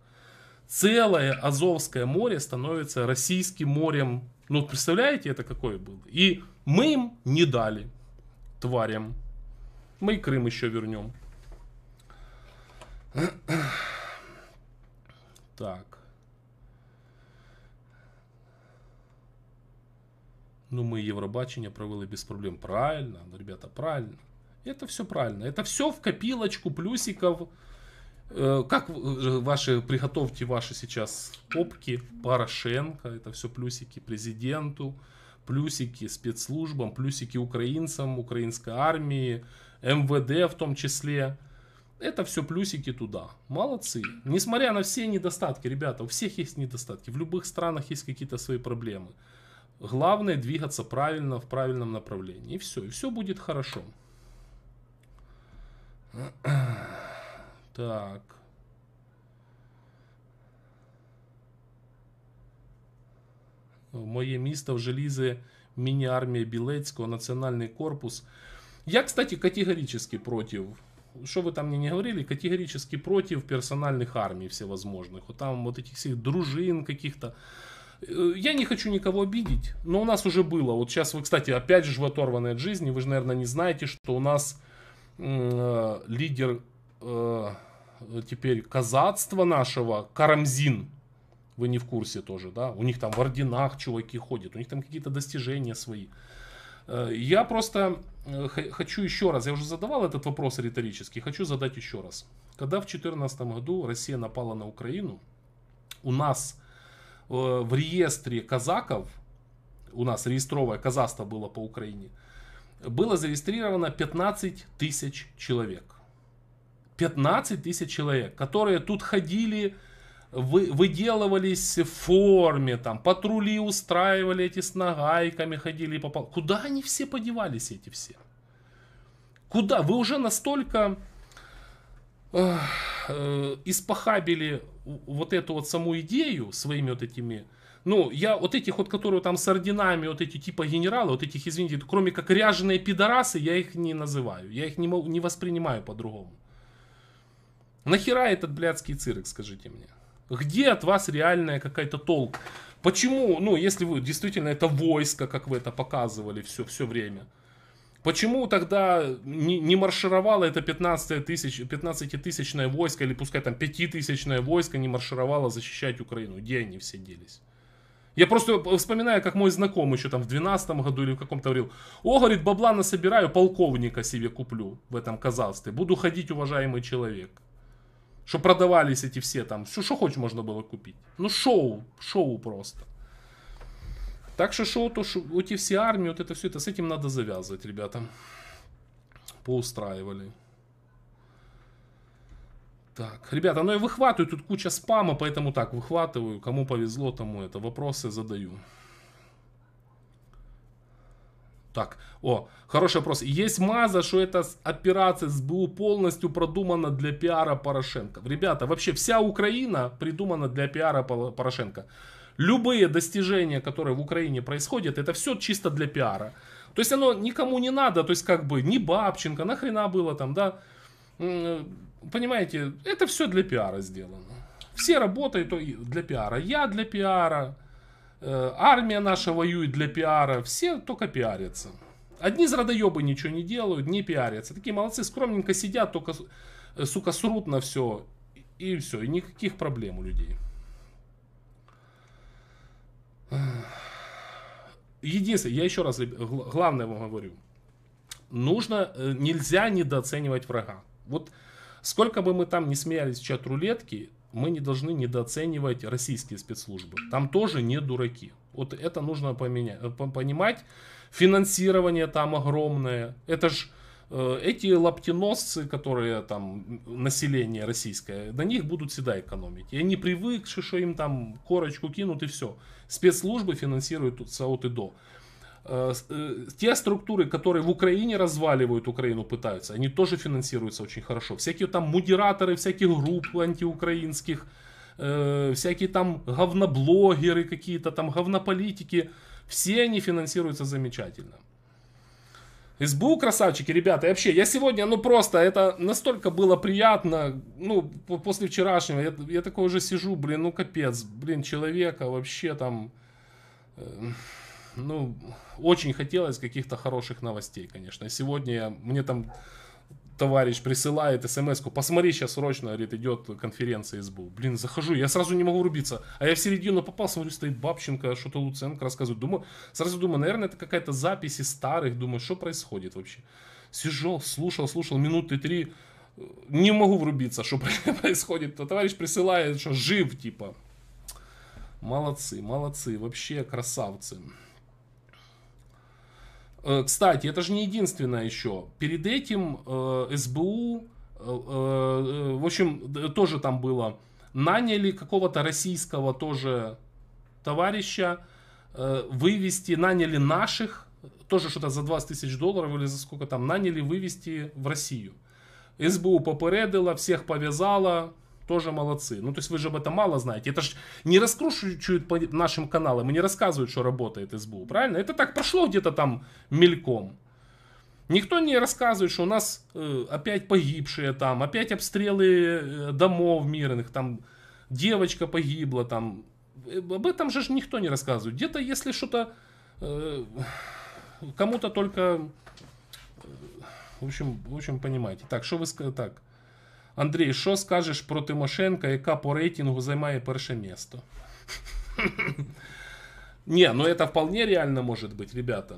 Целое Азовское море становится российским морем. Ну, представляете, это какое было? И мы им не дали, тварям. Мы и Крым еще вернем. Так. Ну, мы Евробачение провели без проблем. Правильно, ну, ребята, правильно. Это все правильно. Это все в копилочку плюсиков. Э, как э, ваши, приготовьте ваши сейчас попки, Порошенко, это все плюсики президенту, плюсики спецслужбам, плюсики украинцам, украинской армии, МВД в том числе. Это все плюсики туда. Молодцы. Несмотря на все недостатки, ребята, у всех есть недостатки. В любых странах есть какие-то свои проблемы. Главное двигаться правильно, в правильном направлении. И все, и все будет хорошо. Так. Моє місто в желізи міні-армія Білецького, національний корпус. Я, кстати, категорически против что вы там мне не говорили, категорически против персональных армий всевозможных. Вот там вот этих всех дружин каких-то. Э, я не хочу никого обидеть, но у нас уже было. Вот сейчас вы, кстати, опять же, вы оторваны от жизни. Вы же, наверное, не знаете, что у нас э, лидер э, теперь казацтва нашего Карамзин. Вы не в курсе тоже, да? У них там в орденах чуваки ходят, у них там какие-то достижения свои. Э, я просто э, хочу еще раз, я уже задавал этот вопрос риторически, хочу задать еще раз. Когда в 2014 году Россия напала на Украину, у нас Э, в реестре казаков, у нас реестровое казахство было по Украине, было зарегистрировано 15 тысяч человек. 15 тысяч человек, которые тут ходили, вы, выделывались в форме, там, патрули устраивали эти с нагайками, ходили по пол... Куда они все подевались, эти все? Куда? Вы уже настолько э, э, испохабили вот эту вот саму идею своими вот этими, ну, я вот этих вот, которые там с орденами, вот эти типа генералы, вот этих, извините, кроме как ряженые пидорасы, я их не называю, я их не, не воспринимаю по-другому. Нахера этот блядский цирк, скажите мне? Где от вас реальная какая-то толк? Почему, ну, если вы действительно это войско, как вы это показывали все, все время – Почему тогда не, не маршировало это 15 тысяч, 15 войско, или пускай там 5-тысячное войско не маршировало защищать Украину? Где они все делись? Я просто вспоминаю, как мой знакомый еще там в 12 году или в каком-то говорил, о, говорит, бабла насобираю, полковника себе куплю в этом казалстве, буду ходить, уважаемый человек. Что продавались эти все там, все, что хочешь, можно было купить. Ну шоу, шоу просто. Так что шоу, то, что вот эти все армии, вот это все, это с этим надо завязывать, ребята. Поустраивали. Так, ребята, ну я выхватываю, тут куча спама, поэтому так, выхватываю, кому повезло, тому это, вопросы задаю. Так, о, хороший вопрос. Есть маза, что эта операция с полностью продумана для пиара Порошенко. Ребята, вообще вся Украина придумана для пиара Порошенко. Любые достижения, которые в Украине происходят, это все чисто для пиара. То есть оно никому не надо, то есть как бы ни Бабченко, нахрена было там, да. Понимаете, это все для пиара сделано. Все работают для пиара. Я для пиара, э, армия наша воюет для пиара, все только пиарятся. Одни зрадоебы ничего не делают, не пиарятся. Такие молодцы, скромненько сидят, только, э, сука, срут на все. И все, и никаких проблем у людей. Единственное, я еще раз, главное вам говорю, нужно, э, нельзя недооценивать врага. Вот сколько бы мы там не смеялись в чат рулетки, мы не должны недооценивать российские спецслужбы. Там тоже не дураки. Вот это нужно поменять, э, понимать. Финансирование там огромное. Это же Э, эти лаптеносцы, которые там население российское, на них будут всегда экономить. И они привыкши, что им там корочку кинут и все. Спецслужбы финансируют от и до. Те структуры, которые в Украине разваливают Украину, пытаются, они тоже финансируются очень хорошо. Всякие там модераторы всяких групп антиукраинских, э, всякие там говноблогеры какие-то там, говнополитики, все они финансируются замечательно. СБУ красавчики, ребята, и вообще, я сегодня, ну просто, это настолько было приятно, ну, после вчерашнего, я, я такой уже сижу, блин, ну капец, блин, человека вообще там, э, ну, очень хотелось каких-то хороших новостей, конечно. Сегодня я, мне там товарищ присылает смс -ку. посмотри, сейчас срочно, говорит, идет конференция СБУ. Блин, захожу, я сразу не могу врубиться. А я в середину попал, смотрю, стоит Бабченко, что-то Луценко рассказывает. Думаю, сразу думаю, наверное, это какая-то запись из старых. Думаю, что происходит вообще? Сижу, слушал, слушал, минуты три, не могу врубиться, что *laughs* происходит. То а товарищ присылает, что жив, типа. Молодцы, молодцы, вообще красавцы. Э, кстати, это же не единственное еще. Перед этим э, СБУ, э, э, в общем, тоже там было, наняли какого-то российского тоже товарища э, вывести, наняли наших, тоже что-то за 20 тысяч долларов или за сколько там, наняли вывести в Россию. СБУ попередила, всех повязала, тоже молодцы. Ну, то есть вы же об этом мало знаете. Это же не раскручивают по нашим каналам и не рассказывают, что работает СБУ, правильно? Это так прошло где-то там мельком. Никто не рассказывает, что у нас э, опять погибшие там, опять обстрелы э, домов мирных, там девочка погибла, там. Э, об этом же никто не рассказывает. Где-то, если что-то э, кому-то только... Э, в общем, в общем, понимаете. Так, что вы... Так, Андрій, що скажеш про Тимошенка, яка по рейтингу займає перше місто? *laughs* Не, ну это вполне реально может быть, ребята.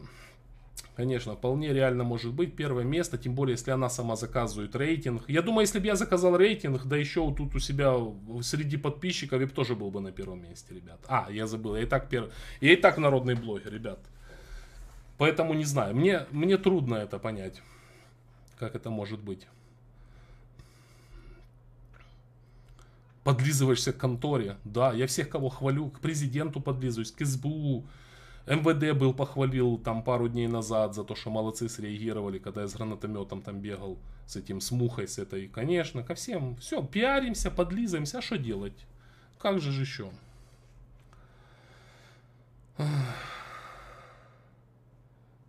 Конечно, вполне реально может быть первое место, тем более, если она сама заказывает рейтинг. Я думаю, если бы я заказал рейтинг, да еще тут у себя среди подписчиков, я бы тоже был бы на первом месте, ребят. А, я забыл, я и так, пер... я и так народный блогер, ребят. Поэтому не знаю, мне, мне трудно это понять, как это может быть. подлизываешься к конторе. Да, я всех, кого хвалю, к президенту подлизываюсь, к СБУ. МВД был похвалил там пару дней назад за то, что молодцы среагировали, когда я с гранатометом там бегал, с этим, с мухой, с этой. Конечно, ко всем. Все, пиаримся, подлизаемся, а что делать? Как же же еще?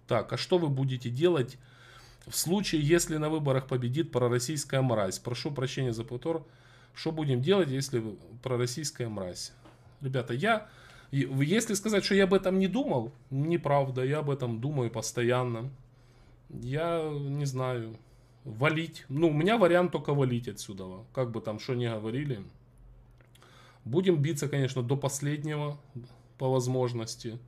Так, а что вы будете делать в случае, если на выборах победит пророссийская мразь? Прошу прощения за повтор. Что будем делать, если пророссийская мразь? Ребята, я... Если сказать, что я об этом не думал, неправда, я об этом думаю постоянно. Я не знаю. Валить. Ну, у меня вариант только валить отсюда. Как бы там что ни говорили. Будем биться, конечно, до последнего, по возможности.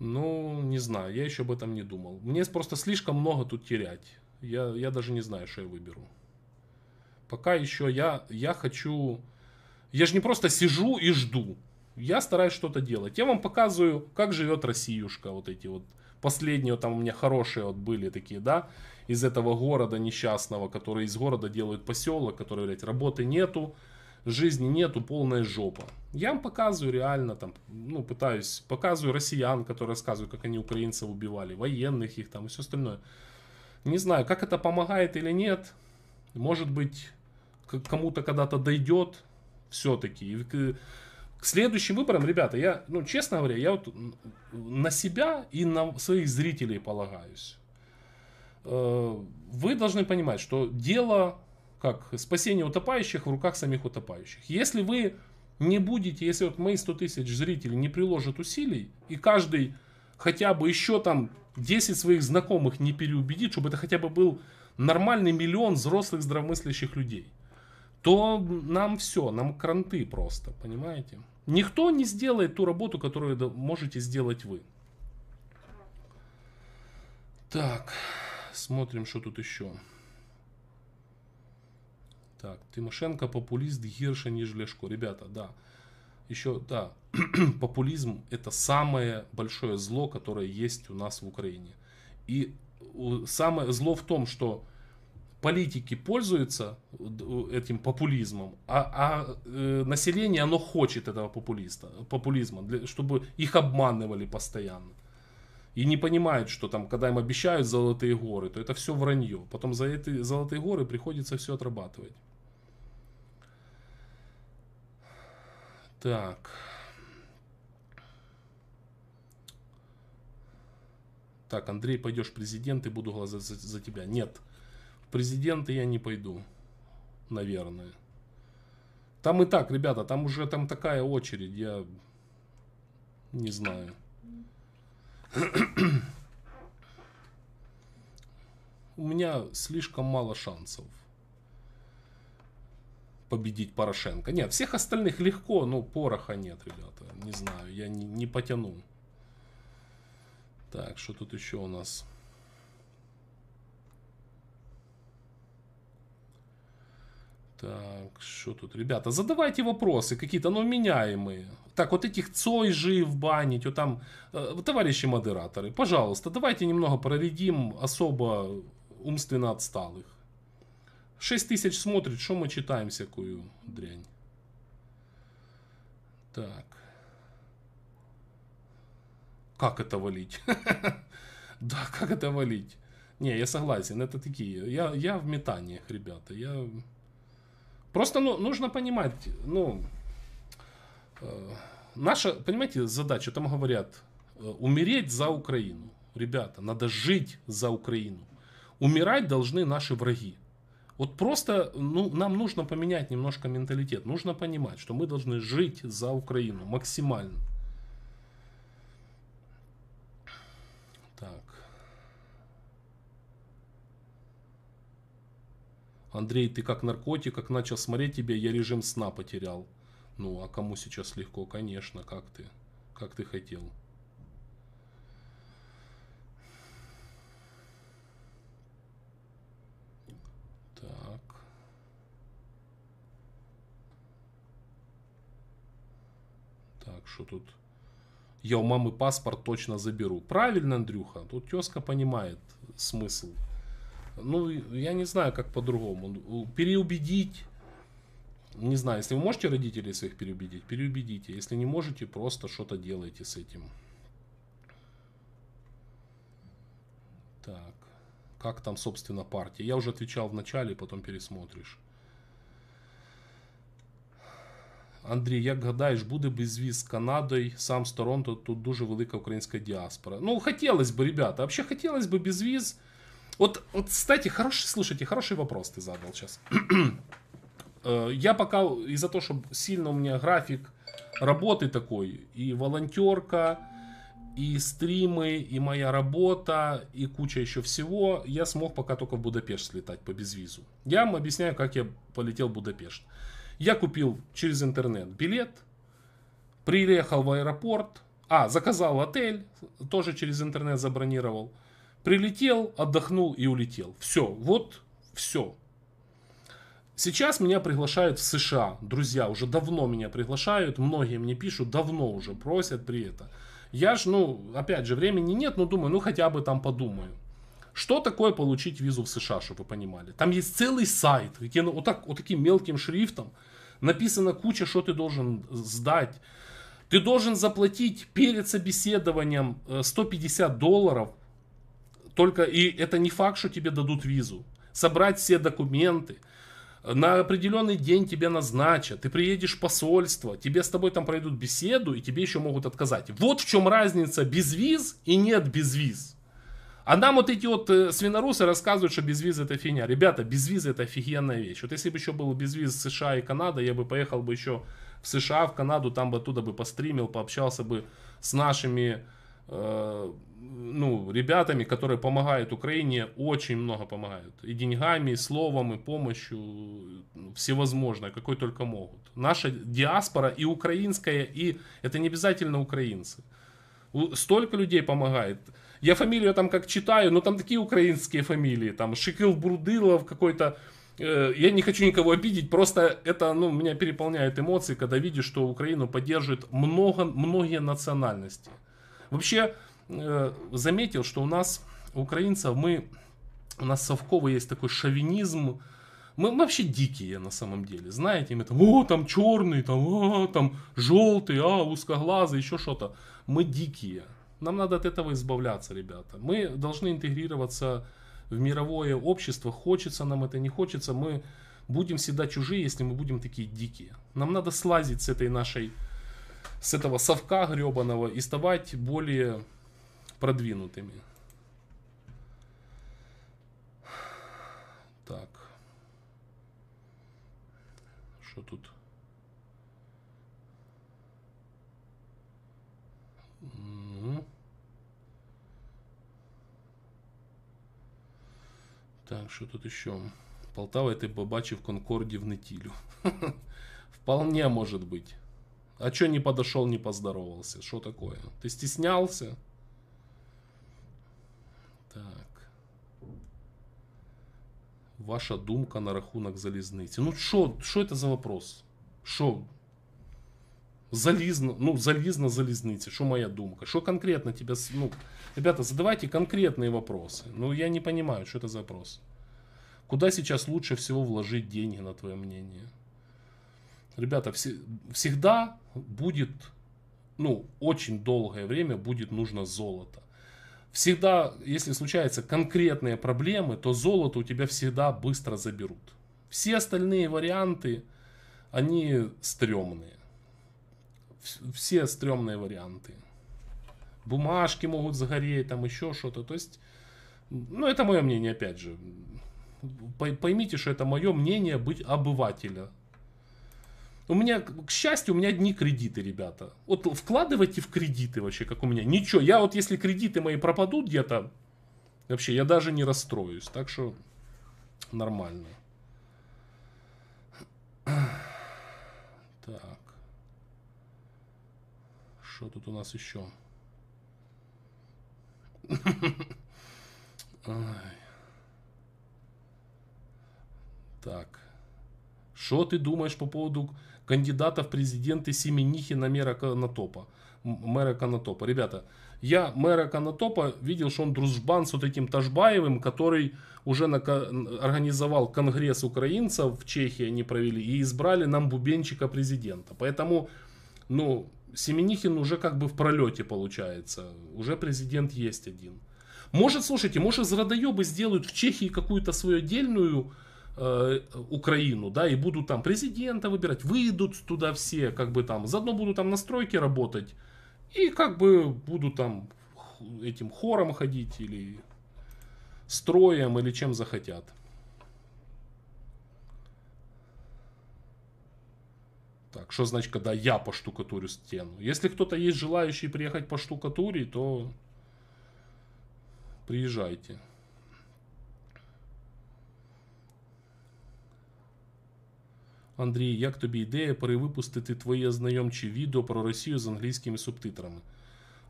Ну, не знаю, я еще об этом не думал. Мне просто слишком много тут терять. Я, я даже не знаю, что я выберу пока еще я, я хочу... Я же не просто сижу и жду. Я стараюсь что-то делать. Я вам показываю, как живет Россиюшка. Вот эти вот последние там у меня хорошие вот были такие, да, из этого города несчастного, которые из города делают поселок, который, блядь, работы нету, жизни нету, полная жопа. Я вам показываю реально там, ну, пытаюсь, показываю россиян, которые рассказывают, как они украинцев убивали, военных их там и все остальное. Не знаю, как это помогает или нет. Может быть, кому-то когда-то дойдет все-таки. К, к следующим выборам, ребята, я, ну, честно говоря, я вот на себя и на своих зрителей полагаюсь. Э, вы должны понимать, что дело как спасение утопающих в руках самих утопающих. Если вы не будете, если вот мои 100 тысяч зрителей не приложат усилий, и каждый хотя бы еще там 10 своих знакомых не переубедит, чтобы это хотя бы был нормальный миллион взрослых здравомыслящих людей то нам все, нам кранты просто, понимаете? Никто не сделает ту работу, которую можете сделать вы. Так, смотрим, что тут еще. Так, Тимошенко популист гирше, нежели Ребята, да. Еще, да, *clears throat* популизм это самое большое зло, которое есть у нас в Украине. И самое зло в том, что политики пользуются этим популизмом, а, а э, население, оно хочет этого популиста, популизма, для, чтобы их обманывали постоянно. И не понимают, что там, когда им обещают золотые горы, то это все вранье. Потом за эти золотые горы приходится все отрабатывать. Так. Так, Андрей, пойдешь президент и буду глаза за, за тебя. Нет президенты я не пойду, наверное. Там и так, ребята, там уже там такая очередь, я не знаю. У меня слишком мало шансов победить Порошенко. Нет, всех остальных легко, но пороха нет, ребята. Не знаю, я не, не потяну. Так, что тут еще у нас? Так, что тут, ребята, задавайте вопросы какие-то, но меняемые. Так, вот этих Цой жив банить, вот там, э, товарищи модераторы, пожалуйста, давайте немного проведим особо умственно отсталых. 6 тысяч смотрит, что мы читаем всякую дрянь. Так. Как это валить? *laughs* Да, как это валить? Не, я согласен, это такие. Я, я в метаниях, ребята. Я Просто ну, нужно понимать, ну, э, наша, понимаете, задача, там говорят, э, умереть за Украину. Ребята, надо жить за Украину. Умирать должны наши враги. Вот просто ну, нам нужно поменять немножко менталитет. Нужно понимать, что мы должны жить за Украину максимально. Андрей, ты как наркотик, как начал смотреть тебя, я режим сна потерял. Ну, а кому сейчас легко? Конечно, как ты? Как ты хотел? Так. Так, что тут? Я у мамы паспорт точно заберу. Правильно, Андрюха. Тут тезка понимает смысл. Ну, я не знаю, как по-другому. Переубедить. Не знаю, если вы можете родителей своих переубедить, переубедите. Если не можете, просто что-то делайте с этим. Так. Как там, собственно, партия? Я уже отвечал в начале, потом пересмотришь. Андрій, як гадаєш, буде безвіз з Канадою, сам з Торонто, тут дуже велика українська діаспора. Ну, хотілося б, ребята, взагалі хотілося б безвіз. Вот, вот, кстати, хороший, слушайте, хороший вопрос ты задал сейчас. *clears throat* Э, я пока из-за того, что сильно у меня график работы такой, и волонтерка, и стримы, и моя работа, и куча еще всего, я смог пока только в Будапешт слетать по безвизу. Я вам объясняю, как я полетел в Будапешт. Я купил через интернет билет, приехал в аэропорт, а, заказал отель, тоже через интернет забронировал – Прилетел, отдохнул и улетел. Все, вот все. Сейчас меня приглашают в США. Друзья, уже давно меня приглашают. Многие мне пишут, давно уже просят при этом. Я ж, ну, опять же, времени нет, но думаю, ну хотя бы там подумаю. Что такое получить визу в США, чтобы вы понимали? Там есть целый сайт, где ну, вот, так, вот таким мелким шрифтом написана куча, что ты должен сдать. Ты должен заплатить перед собеседованием 150 э, долларов только и это не факт, что тебе дадут визу. Собрать все документы, на определенный день тебе назначат, ты приедешь в посольство, тебе с тобой там пройдут беседу, и тебе еще могут отказать. Вот в чем разница без виз и нет без виз. А нам вот эти вот э, свинорусы рассказывают, что без виз это фигня. Ребята, без виз это офигенная вещь. Вот если бы еще был без виз США и Канада, я бы поехал бы еще в США, в Канаду, там бы оттуда бы постримил, пообщался бы с нашими э, ну, ребятами, которые помогают Украине, очень много помогают. И деньгами, и словом, и помощью, ну, всевозможное, какой только могут. Наша диаспора и украинская, и это не обязательно украинцы. Столько людей помогает. Я фамилию там как читаю, но там такие украинские фамилии, там Шикил Брудилов какой-то, э, я не хочу никого обидеть, просто это, ну, меня переполняет эмоции, когда видишь, что Украину поддерживает много, многие национальности. Вообще, э, заметил, что у нас, украинцев, мы, у нас совково есть такой шовинизм, мы, мы вообще дикие на самом деле, знаете, мы там, о, там черный, там, о, а, там желтый, а, узкоглазый, еще что-то. Мы дикие, нам надо от этого избавляться, ребята. Мы должны интегрироваться в мировое общество, хочется нам это, не хочется, мы будем всегда чужие, если мы будем такие дикие. Нам надо слазить с этой нашей, с этого совка гребаного и ставать более продвинутыми. Так. Что тут? Угу. Так, что тут еще? Полтава этой бабачи в Конкорде в Нетилю. *laughs* Вполне может быть. А чё не подошел, не поздоровался? Что такое? Ты стеснялся? ваша думка на рахунок залізниці. Ну, що що це за вопрос? Що? Залізно, ну, заліз на залізниці, що моя думка? Що конкретно тебе... Ну, ребята, задавайте конкретные вопросы. Ну, я не понимаю, что это за вопрос. Куда сейчас лучше всего вложить деньги, на твое мнение? Ребята, вс всегда будет, ну, очень долгое время будет нужно золото всегда, если случаются конкретные проблемы, то золото у тебя всегда быстро заберут. Все остальные варианты, они стрёмные. Все стрёмные варианты. Бумажки могут загореть, там еще что-то. То есть, ну это мое мнение, опять же. Поймите, что это мое мнение быть обывателя у меня, к счастью, у меня дни кредиты, ребята. Вот вкладывайте в кредиты вообще, как у меня. Ничего, я вот если кредиты мои пропадут где-то, вообще я даже не расстроюсь. Так что нормально. Так. Что тут у нас еще? Так. Что ты думаешь по поводу кандидата в президенты Семенихи мэра Конотопа. Мэра Конотопа. Ребята, я мэра Конотопа видел, что он дружбан с вот этим Ташбаевым, который уже на, организовал конгресс украинцев в Чехии, они провели, и избрали нам Бубенчика президента. Поэтому, ну, Семенихин уже как бы в пролете получается. Уже президент есть один. Может, слушайте, может, из сделают в Чехии какую-то свою отдельную Э, Украину, да, и будут там президента выбирать, выйдут туда все, как бы там, заодно будут там на стройке работать, и как бы будут там этим хором ходить или строем или чем захотят. Так, что значит, когда я поштукатурю стену? Если кто-то есть желающий приехать поштукатурить, то приезжайте. Андрій, як тобі ідея перевыпустити твоє знайомче відео про Росію з англійськими субтитрами?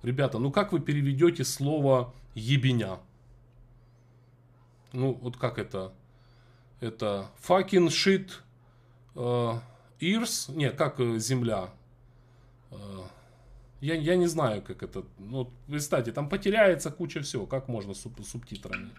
Ребята, ну как вы переведете слово ебеня? Ну, вот как это? Это fucking shit uh, ears? Не, как э, земля? Э, я, я не знаю, как это. Ну, кстати, там потеряется куча всего. Как можно суб, субтитрами?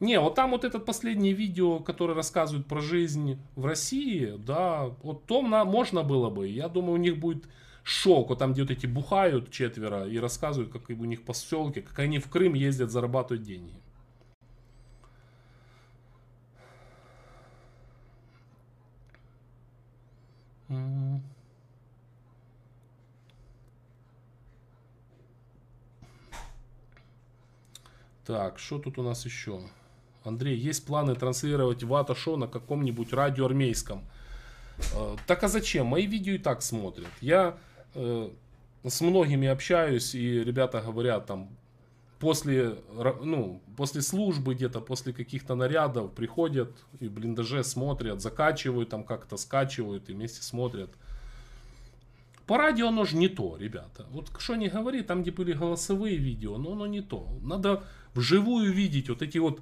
Не, вот там вот это последнее видео, которое рассказывает про жизнь в России, да, вот там на, можно было бы. Я думаю, у них будет шок, вот там где вот эти бухают четверо и рассказывают, как у них поселки, как они в Крым ездят, зарабатывают деньги. Так, что тут у нас еще? Андрей, есть планы транслировать Вата Шоу на каком-нибудь радио армейском. Э, так а зачем? Мои видео и так смотрят. Я э, с многими общаюсь, и ребята говорят там, после, ну, после службы где-то, после каких-то нарядов приходят и в блиндаже смотрят, закачивают там как-то, скачивают и вместе смотрят. По радио оно же не то, ребята. Вот что не говори, там где были голосовые видео, но оно не то. Надо вживую видеть вот эти вот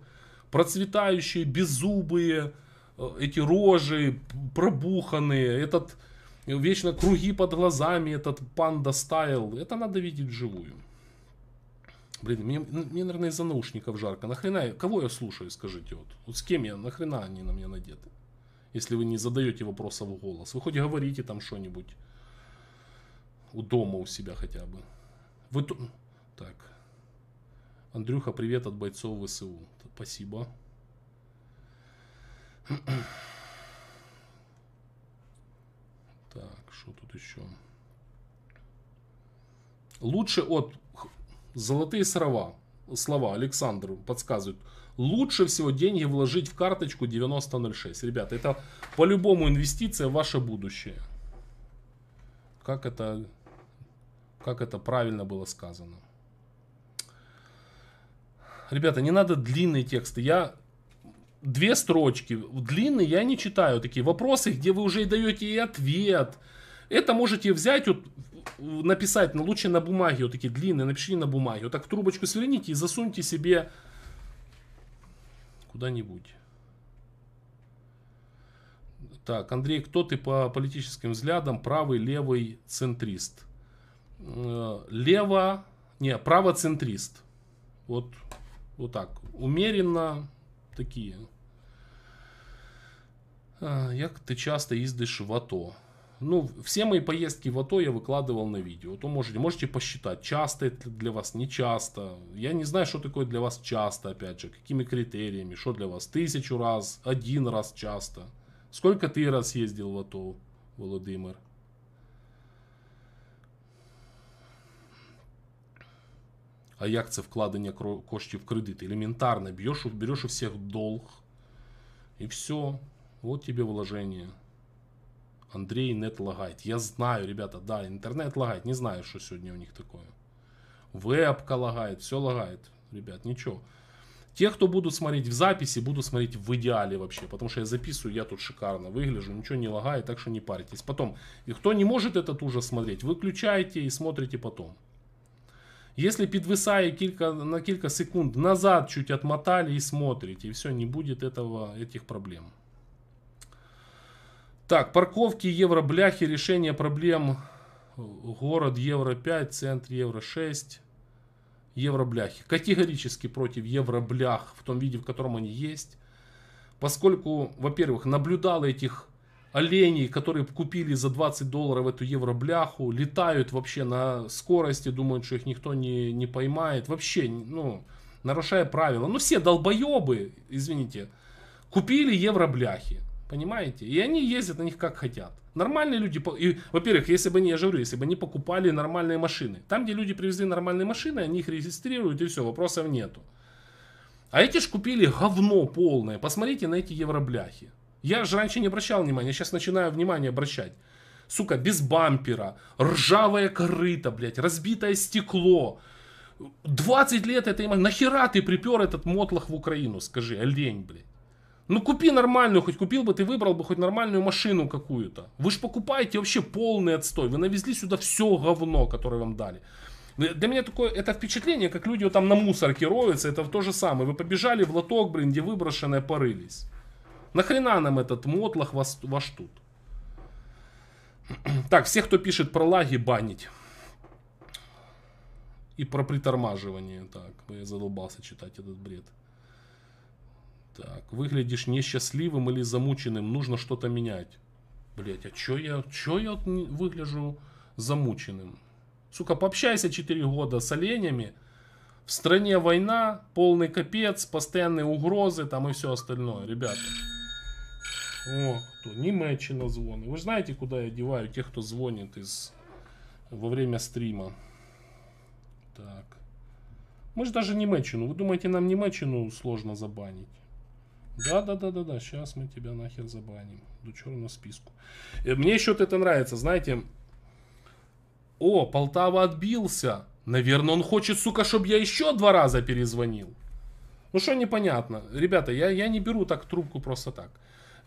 процветающие, беззубые, э, эти рожи пробуханные, этот э, вечно круги под глазами, этот панда стайл. Это надо видеть живую. Блин, мне, мне, наверное, из-за наушников жарко. Нахрена я, кого я слушаю, скажите? Вот, вот с кем я, нахрена они на меня надеты? Если вы не задаете вопросов в голос. Вы хоть говорите там что-нибудь у дома у себя хотя бы. Вы... Так, Андрюха, привет от бойцов ВСУ. Спасибо. Так, что тут еще? Лучше от... Золотые срова. Слова Александр подсказывает. Лучше всего деньги вложить в карточку 9006. Ребята, это по-любому инвестиция в ваше будущее. Как это, как это правильно было сказано. Ребята, не надо длинные тексты. Я две строчки. Длинные я не читаю. Такие вопросы, где вы уже и даете и ответ. Это можете взять, вот, написать, но ну, лучше на бумаге, вот такие длинные, напишите на бумаге. Вот так трубочку сверните и засуньте себе куда-нибудь. Так, Андрей, кто ты по политическим взглядам? Правый, левый, центрист. Э, лево, не, правоцентрист. Вот вот так. Умеренно такие. А, Як ты часто ездишь в АТО? Ну, все мои поездки в АТО я выкладывал на видео. То можете, можете посчитать, часто это для вас, не часто. Я не знаю, что такое для вас часто, опять же, какими критериями, что для вас тысячу раз, один раз часто. Сколько ты раз ездил в АТО, Володимир? А як це вкладення коштів в кредит? Элементарно. Бьешь, берешь у всех долг. И все. Вот тебе вложение. Андрей нет лагает. Я знаю, ребята, да, интернет лагает. Не знаю, что сегодня у них такое. Вебка лагает, все лагает. Ребят, ничего. Те, кто будут смотреть в записи, будут смотреть в идеале вообще. Потому что я записываю, я тут шикарно выгляжу, ничего не лагает, так что не парьтесь. Потом, и кто не может этот ужас смотреть, выключайте и смотрите потом. Если підвисає кілька, на кілька секунд назад, чуть отмотали и смотрите. И все, не будет этого, этих проблем. Так, парковки, евро, бляхи, решение проблем. Город, евро 5, центр, евро 6. Евро, Категорически против евро, в том виде, в котором они есть. Поскольку, во-первых, наблюдал этих оленей, которые купили за 20 долларов эту евробляху, летают вообще на скорости, думают, что их никто не, не поймает. Вообще, ну, нарушая правила. Ну, все долбоебы, извините, купили евробляхи. Понимаете? И они ездят на них как хотят. Нормальные люди, и, во-первых, если бы не, я же говорю, если бы не покупали нормальные машины. Там, где люди привезли нормальные машины, они их регистрируют и все, вопросов нету. А эти ж купили говно полное. Посмотрите на эти евробляхи. Я же раньше не обращал внимания, сейчас начинаю внимание обращать. Сука, без бампера, ржавое корыто, блядь, разбитое стекло. 20 лет этой машины. Нахера ты припер этот мотлох в Украину, скажи, олень, блядь. Ну купи нормальную, хоть купил бы ты, выбрал бы хоть нормальную машину какую-то. Вы же покупаете вообще полный отстой. Вы навезли сюда все говно, которое вам дали. Для меня такое, это впечатление, как люди вот там на мусорке роются, это то же самое. Вы побежали в лоток, блин, где выброшенное порылись. Нахрена нам этот мотлах вас, ваш тут? *clears throat* Так, всех, кто пишет про лаги, банить. И про притормаживание. Так, ну, я задолбался читать этот бред. Так, выглядишь несчастливым или замученным, нужно что-то менять. Блять, а чё я, чё я выгляжу замученным? Сука, пообщайся 4 года с оленями, в стране война, полный капец, постоянные угрозы там и все остальное, ребята. О, кто? Немеччина звоны. Вы знаете, куда я деваю тех, кто звонит из... во время стрима? Так. Мы же даже Немеччину. Вы думаете, нам Немеччину сложно забанить? Да-да-да-да-да, сейчас мы тебя нахер забаним. До черного списку. Э, мне еще вот это нравится, знаете. О, Полтава отбился. Наверное, он хочет, сука, чтобы я еще два раза перезвонил. Ну что непонятно. Ребята, я, я не беру так трубку просто так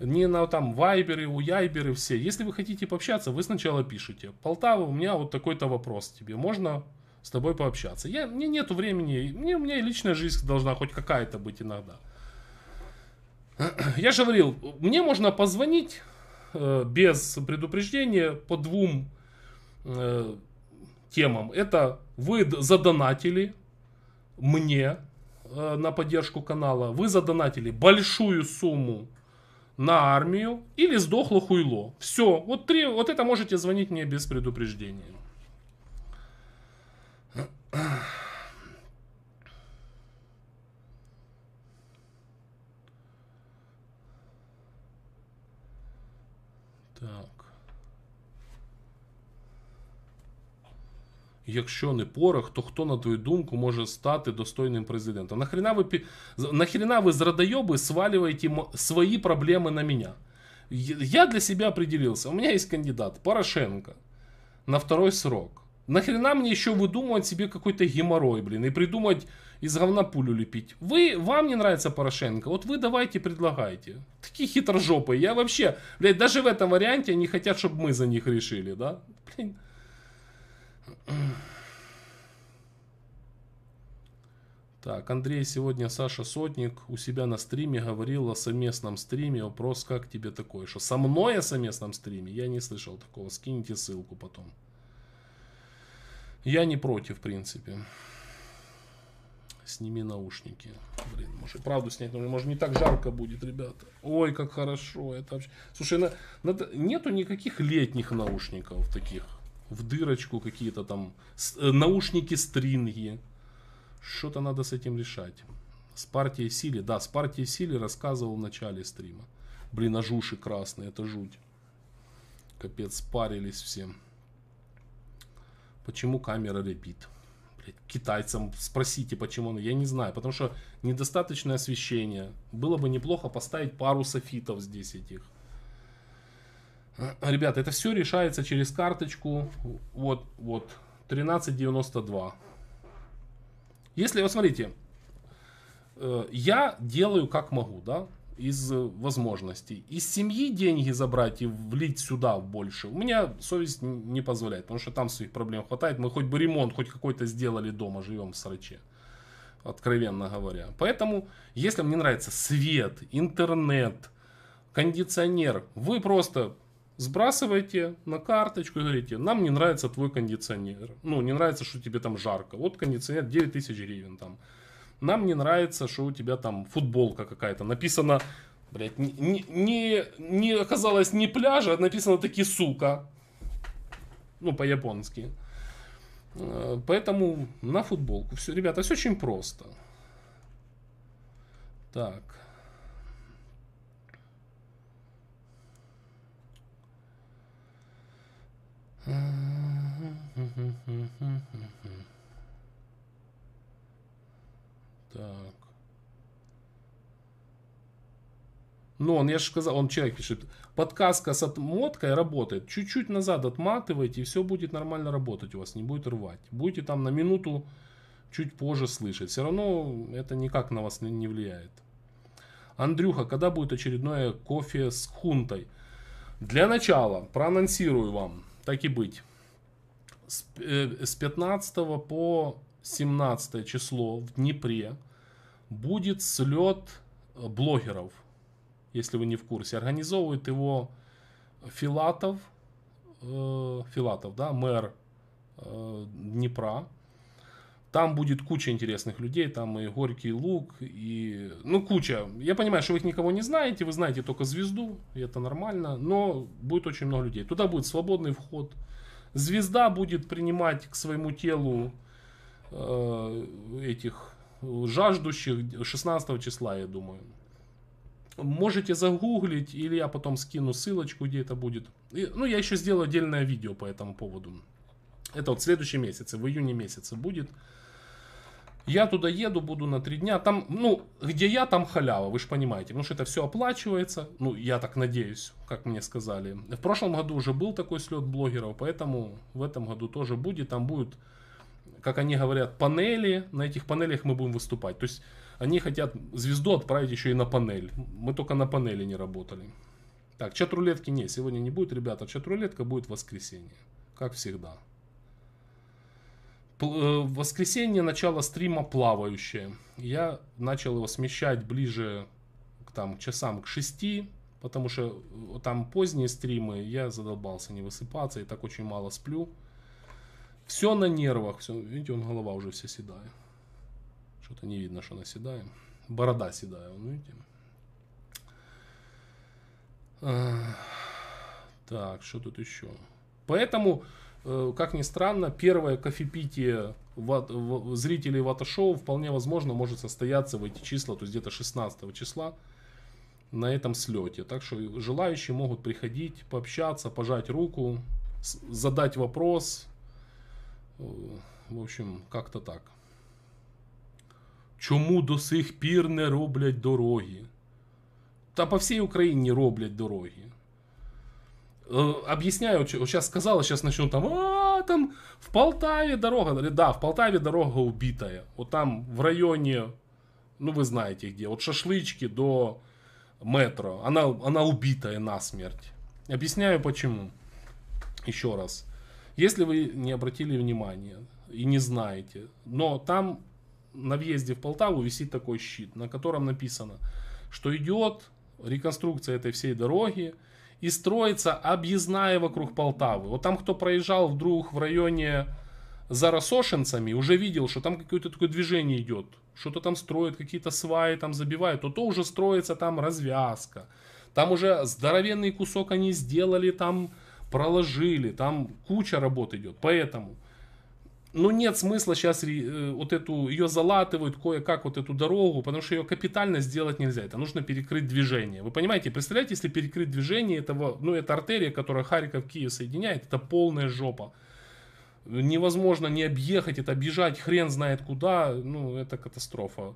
не на там вайберы, уяйберы все. Если вы хотите пообщаться, вы сначала пишите. Полтава, у меня вот такой-то вопрос тебе. Можно с тобой пообщаться? Я, мне нету времени, мне, у меня и личная жизнь должна хоть какая-то быть иногда. Я же говорил, мне можно позвонить э, без предупреждения по двум э, темам. Это вы задонатили мне э, на поддержку канала, вы задонатили большую сумму на армию или сдохло хуйло. Все, вот, три, вот это можете звонить мне без предупреждения. Якщо не порох, то хто, на твою думку, може стати достойним президентом? Нахрена ви нахрена ви зрадоебы сваливаете свої проблеми на мене? Я для себя определился. У меня есть кандидат Порошенко на второй срок. Нахрена мне еще выдумывать себе какой-то геморрой, блин, и придумать из говна пулю лепить. Вы, вам не нравится Порошенко, вот вы давайте предлагайте. Такие хитрожопые. Я вообще, блядь, даже в этом варианте они хотят, чтобы мы за них решили, да? Блин. Так, Андрей, сегодня Саша Сотник у себя на стриме говорил о совместном стриме. Вопрос, как тебе такое? Что со мной о совместном стриме? Я не слышал такого. Скиньте ссылку потом. Я не против, в принципе. Сними наушники. Блин, может, правду снять нужно. Может, не так жарко будет, ребята. Ой, как хорошо. Это вообще... Слушай, на... Надо... нету никаких летних наушников таких в дырочку какие-то там, с, э, наушники стринги. Что-то надо с этим решать. С партией силы, да, с партией силы рассказывал в начале стрима. Блин, а красные, это жуть. Капец, спарились все. Почему камера репит? Блядь, китайцам спросите, почему. Я не знаю, потому что недостаточное освещение. Было бы неплохо поставить пару софитов здесь этих. А, а, ребята, это все решается через карточку. Вот, вот. 1392. Если, вот смотрите, э, я делаю как могу, да, из возможностей. Из семьи деньги забрать и влить сюда больше, у меня совесть не позволяет, потому что там своих проблем хватает. Мы хоть бы ремонт, хоть какой-то сделали дома, живем в сраче, откровенно говоря. Поэтому, если мне нравится свет, интернет, кондиционер, вы просто сбрасывайте на карточку и говорите, нам не нравится твой кондиционер. Ну, не нравится, что тебе там жарко. Вот кондиционер 9000 гривен там. Нам не нравится, что у тебя там футболка какая-то. Написано, блядь, не, не, не оказалось не пляжа, а написано таки сука. Ну, по-японски. Э, поэтому на футболку. Все, ребята, все очень просто. Так. Так. Но ну, он, я же сказал, он человек пишет, подказка с отмоткой работает, чуть-чуть назад отматывайте, и все будет нормально работать у вас, не будет рвать. Будете там на минуту чуть позже слышать, все равно это никак на вас не влияет. Андрюха, когда будет очередное кофе с хунтой? Для начала проанонсирую вам так и быть. С, 15 э, по 17 число в Днепре будет слет э, блогеров, если вы не в курсе. Организовывает его Филатов, э, Филатов, да, мэр э, Днепра. Там будет куча интересных людей, там и Горький Лук, и... Ну, куча. Я понимаю, что вы их никого не знаете, вы знаете только звезду, и это нормально, но будет очень много людей. Туда будет свободный вход. Звезда будет принимать к своему телу э, этих жаждущих 16 числа, я думаю. Можете загуглить, или я потом скину ссылочку, где это будет. И, ну, я еще сделаю отдельное видео по этому поводу. Это вот в следующем месяце, в июне месяце будет. Я туда еду, буду на три дня. Там, ну, где я, там халява, вы же понимаете. Потому что это все оплачивается. Ну, я так надеюсь, как мне сказали. В прошлом году уже был такой слет блогеров, поэтому в этом году тоже будет. Там будут, как они говорят, панели. На этих панелях мы будем выступать. То есть они хотят звезду отправить еще и на панель. Мы только на панели не работали. Так, чат рулетки нет, сегодня не будет, ребята. Чат рулетка будет в воскресенье, как всегда. Э, воскресенье начало стрима плавающее. Я начал его смещать ближе к там, часам к 6, потому что э, там поздние стримы, я задолбался не высыпаться и так очень мало сплю. Все на нервах. Все, видите, он голова уже вся седая. Что-то не видно, что она седая. Борода седая, он, видите. так, что тут еще? Поэтому Э, как ни странно, первое кофепитие зрителей вата-шоу вполне возможно может состояться в эти числа, то есть где-то 16 числа на этом слете. Так что желающие могут приходить, пообщаться, пожать руку, задать вопрос. Э, в общем, как-то так. Чому до сих пір не роблять дороги? Та по всей Украине роблять дороги. Э, объясняю, сейчас сказала, сейчас начну там, а, там в Полтаве дорога, да, в Полтаве дорога убитая, вот там в районе, ну вы знаете где, от шашлычки до метро, она, она убитая насмерть. Объясняю почему. Еще раз. Если вы не обратили внимания и не знаете, но там на въезде в Полтаву висит такой щит, на котором написано, что идет реконструкция этой всей дороги, и строится объездная вокруг Полтавы. Вот там кто проезжал вдруг в районе за Росошинцами, уже видел, что там какое-то такое движение идет, что-то там строят, какие-то сваи там забивают, то то уже строится там развязка. Там уже здоровенный кусок они сделали, там проложили, там куча работ идет. Поэтому ну, нет смысла сейчас э, вот эту, ее залатывают кое-как вот эту дорогу, потому что ее капитально сделать нельзя. Это нужно перекрыть движение. Вы понимаете, представляете, если перекрыть движение этого, ну, это артерия, которая Харьков Киев соединяет, это полная жопа. Невозможно не объехать это, бежать хрен знает куда, ну, это катастрофа.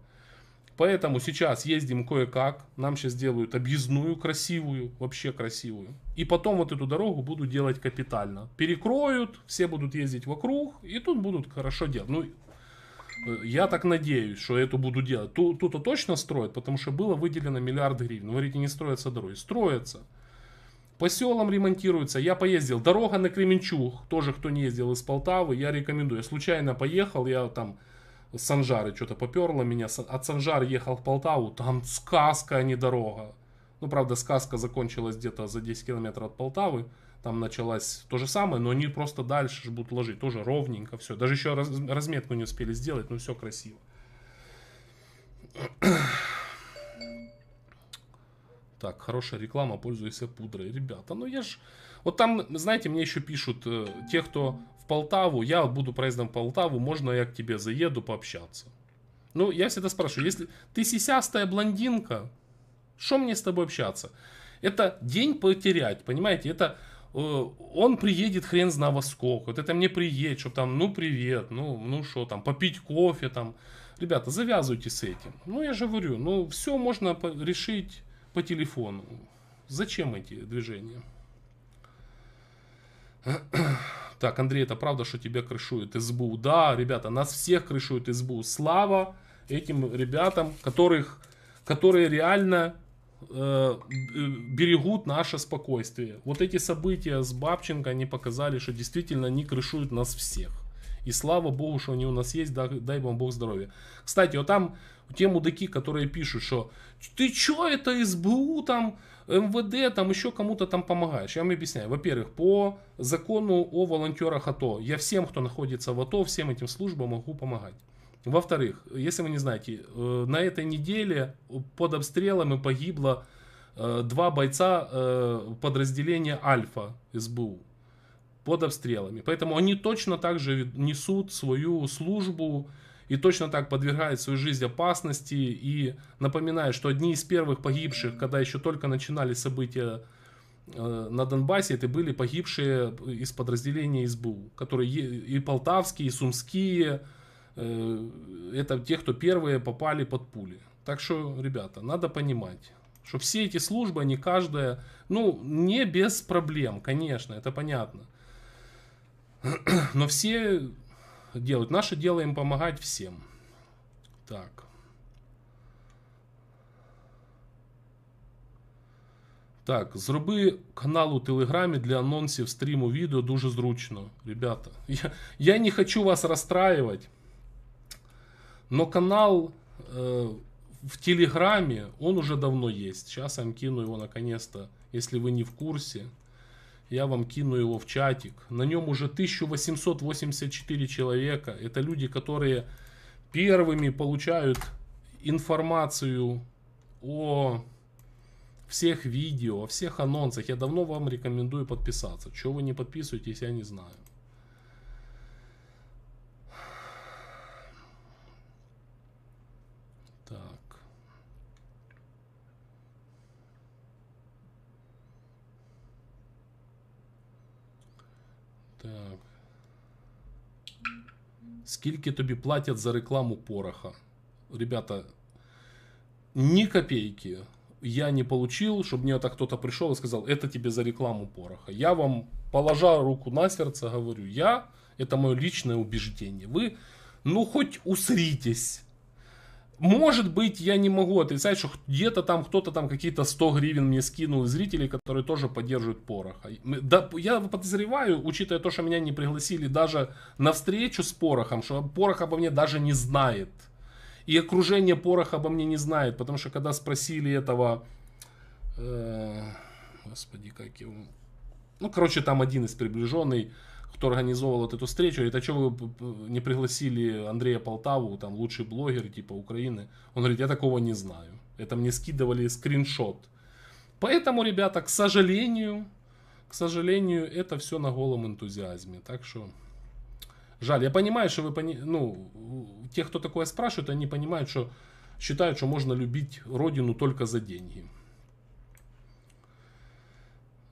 Поэтому сейчас ездим кое-как. Нам сейчас делают объездную красивую, вообще красивую. И потом вот эту дорогу буду делать капитально. Перекроют, все будут ездить вокруг, и тут будут хорошо делать. Ну, э, я так надеюсь, что эту буду делать. Тут, тут -то точно строят, потому что было выделено миллиард гривен. Вы говорите, не строятся дороги. Строятся. По селам ремонтируется. Я поездил. Дорога на Кременчуг. Тоже, кто не ездил из Полтавы, я рекомендую. Я случайно поехал, я там Санжары что-то поперло меня. От Санжар ехал в Полтаву, там сказка, а не дорога. Ну, правда, сказка закончилась где-то за 10 километров от Полтавы. Там началась то же самое, но они просто дальше будут ложить. Тоже ровненько все. Даже еще раз, разметку не успели сделать, но все красиво. *clears throat* Так, хорошая реклама, пользуйся пудрой. Ребята, ну я ж... Вот там, знаете, мне еще пишут э, те, кто Полтаву, я буду проездом в Полтаву, можно я к тебе заеду пообщаться? Ну, я всегда спрашиваю, если ты сисястая блондинка, что мне с тобой общаться? Это день потерять, понимаете? Это э, он приедет хрен знает знаво сколько, вот это мне приедет, что там, ну привет, ну ну что там, попить кофе там. Ребята, завязывайте с этим. Ну я же говорю, ну все можно решить по телефону. Зачем эти движения? Так, Андрей, это правда, что тебя крышует СБУ? Да, ребята, нас всех крышует СБУ. Слава этим ребятам, которых, которые реально э, берегут наше спокойствие. Вот эти события с Бабченко, они показали, что действительно они крышуют нас всех. И слава богу, что они у нас есть, дай, дай вам бог здоровья. Кстати, вот там те мудаки, которые пишут, что ты чё, это СБУ там МВД, там еще кому-то там помогаешь. Я вам объясняю. Во-первых, по закону о волонтерах АТО, я всем, кто находится в АТО, всем этим службам могу помогать. Во-вторых, если вы не знаете, э, на этой неделе под обстрелами погибло э, два бойца э, подразделения Альфа СБУ под обстрелами. Поэтому они точно так же несут свою службу и точно так подвергает свою жизнь опасности. И напоминаю, что одни из первых погибших, когда еще только начинали события э, на Донбассе, это были погибшие из подразделения СБУ, которые и полтавские, и сумские, э, это те, кто первые попали под пули. Так что, ребята, надо понимать, что все эти службы, они каждая, ну, не без проблем, конечно, это понятно. *clears throat* Но все Делают, Наше дело им помогать всем. Так. Так, зроби канал у Телеграмі для анонсів стриму видео, дуже зручно. Ребята, *laughs* я я не хочу вас расстраивать, но канал э, в Телеграме, он уже давно есть. Сейчас я вам кину его наконец-то, если вы не в курсе. Я вам кину его в чатик. На нем уже 1884 человека. Это люди, которые первыми получают информацию о всех видео, о всех анонсах. Я давно вам рекомендую подписаться. Чего вы не подписываетесь, я не знаю. Так. Скільки тобі платять за рекламу пороха? Ребята, ни копейки я не получил, чтобы мне так кто-то пришел и сказал, это тебе за рекламу пороха. Я вам, положа руку на сердце, говорю, я, это мое личное убеждение. Вы, ну, хоть усритесь. Может быть, я не могу отрицать, что где-то там кто-то там какие-то 100 гривен мне скинул из зрителей, которые тоже поддерживают Пороха. Да, я подозреваю, учитывая то, что меня не пригласили даже на встречу с Порохом, что Порох обо мне даже не знает. И окружение Пороха обо мне не знает, потому что когда спросили этого... Э, господи, как его... Ну, короче, там один из приближенный кто организовал вот эту встречу, говорит, а что вы не пригласили Андрея Полтаву, там лучший блогер типа Украины? Он говорит, я такого не знаю. Это мне скидывали скриншот. Поэтому, ребята, к сожалению, к сожалению, это все на голом энтузиазме. Так что жаль. Я понимаю, что вы пони... ну, те, кто такое спрашивает, они понимают, что считают, что можно любить родину только за деньги.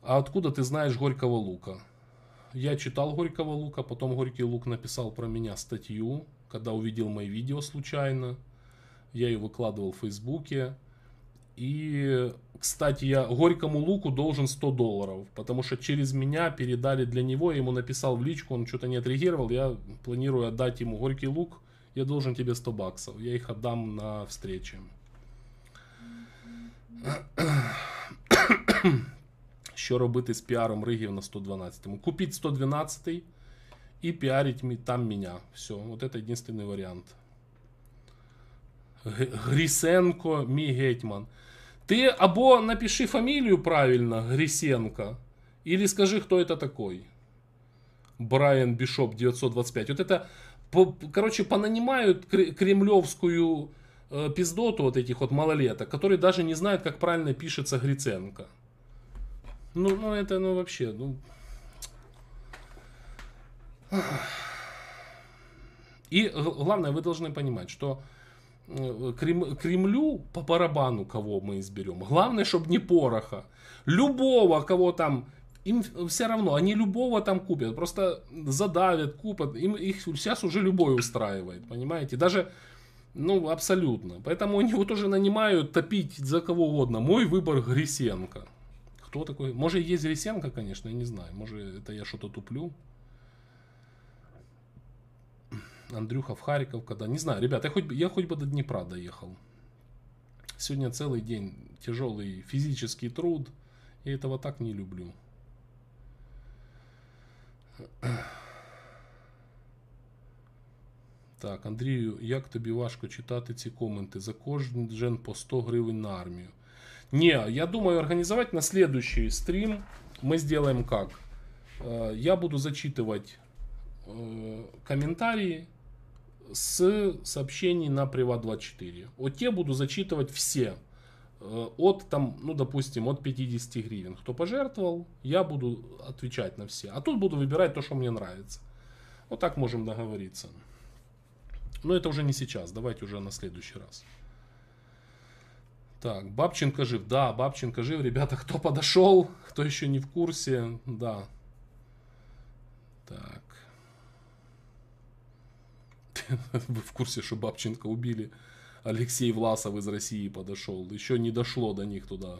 А откуда ты знаешь горького лука? я читал Горького Лука, потом Горький Лук написал про меня статью, когда увидел мои видео случайно. Я ее выкладывал в Фейсбуке. И, кстати, я Горькому Луку должен 100 долларов, потому что через меня передали для него, я ему написал в личку, он что-то не отреагировал, я планирую отдать ему Горький Лук, я должен тебе 100 баксов, я их отдам на встрече що робити з піаром ригів на 112-му. Купіть 112-й і піаріть там мене. Все, от це єдиний варіант. Грісенко, мій гетьман. Ти або напиши фамілію правильно, Грісенко, або скажи, хто це такий. Брайан Бішоп 925. Вот это, короче, понанимают кремлевскую пиздоту вот этих вот малолеток, которые даже не знают, как правильно пишется Гриценко. Ну, ну это, ну вообще, ну... И главное, вы должны понимать, что э, Крем, Кремлю по барабану, кого мы изберем. Главное, чтобы не пороха. Любого, кого там им все равно, они любого там купят, просто задавят, купят, им их сейчас уже любой устраивает, понимаете, даже, ну, абсолютно, поэтому они его тоже нанимают топить за кого угодно, мой выбор Грисенко, кто такой? Может, есть Зрисенко, конечно, я не знаю. Может, это я что-то туплю. Андрюха в Харьков, когда... Не знаю, ребят, я хоть, я хоть бы до Днепра доехал. Сегодня целый день тяжелый физический труд. Я этого так не люблю. Так, Андрію, як тобі важко читати ці коменти? За кожен джен по 100 гривень на армію. Не, я думаю организовать на следующий стрим. Мы сделаем как? Э, я буду зачитывать э, комментарии с сообщений на Приват24. Вот те буду зачитывать все. Э, от там, ну допустим, от 50 гривен. Кто пожертвовал, я буду отвечать на все. А тут буду выбирать то, что мне нравится. Вот так можем договориться. Но это уже не сейчас. Давайте уже на следующий раз. Так, Бабченко жив. Да, Бабченко жив. Ребята, кто подошел, кто еще не в курсе, да. Так. *laughs* Вы в курсе, что Бабченко убили? Алексей Власов из России подошел. Еще не дошло до них туда.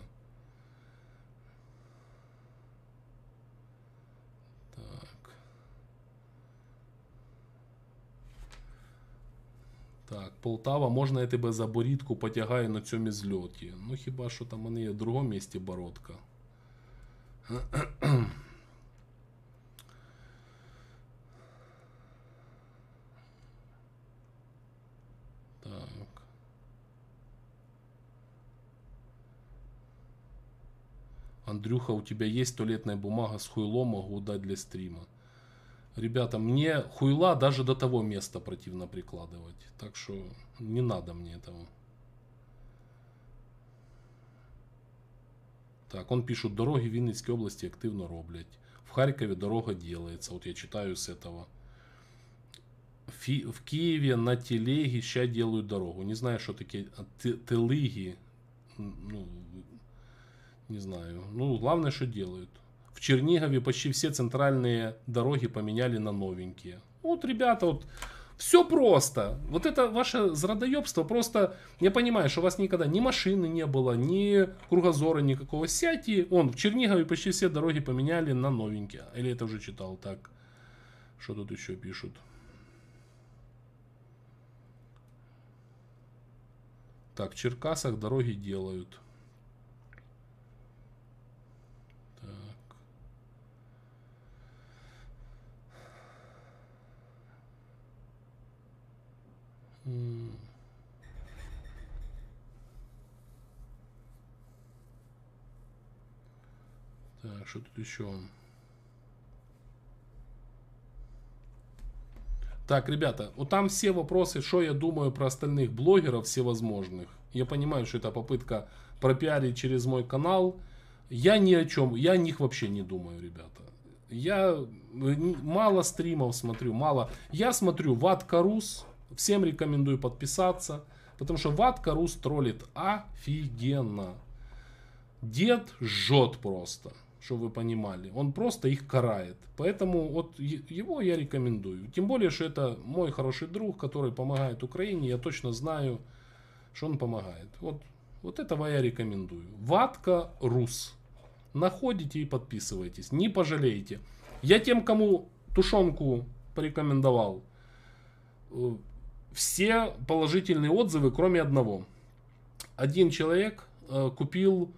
Так, Полтава, можна я тебе за борідку потягаю на цьому зльоті. Ну хіба що там вони є в другому місті бородка? *clears throat* Так. Андрюха, у тебя есть туалетная бумага с хуйло, могу дать для стрима. Ребята, мне хуйла даже до того места противно прикладывать. Так что не надо мне этого. Так, он пишет, дороги в Вінницькій області активно роблять. В Харькове дорога делается. Вот я читаю с этого. Фі... В Киеве на телеге сейчас делают дорогу. Не знаю, что такие телеги. Ну, не знаю. Ну, главное, что делают. Чернигове почти все центральные дороги поменяли на новенькие. Вот, ребята, вот все просто. Вот это ваше зрадоебство просто... Я понимаю, что у вас никогда ни машины не было, ни кругозора никакого. Сядьте. Он в Чернигове почти все дороги поменяли на новенькие. Или это уже читал так? Что тут еще пишут? Так, в Черкасах дороги делают. А что тут еще? Так, ребята, вот там все вопросы, что я думаю про остальных блогеров всевозможных. Я понимаю, что это попытка пропиарить через мой канал. Я ни о чем, я о них вообще не думаю, ребята. Я мало стримов смотрю, мало. Я смотрю Ватка Рус, всем рекомендую подписаться, потому что Ватка Рус троллит офигенно. Дед жжет просто чтобы вы понимали. Он просто их карает. Поэтому вот его я рекомендую. Тем более, что это мой хороший друг, который помогает Украине. Я точно знаю, что он помогает. Вот, вот этого я рекомендую. Ватка Рус. Находите и подписывайтесь. Не пожалеете. Я тем, кому тушенку порекомендовал, э, все положительные отзывы, кроме одного. Один человек э, купил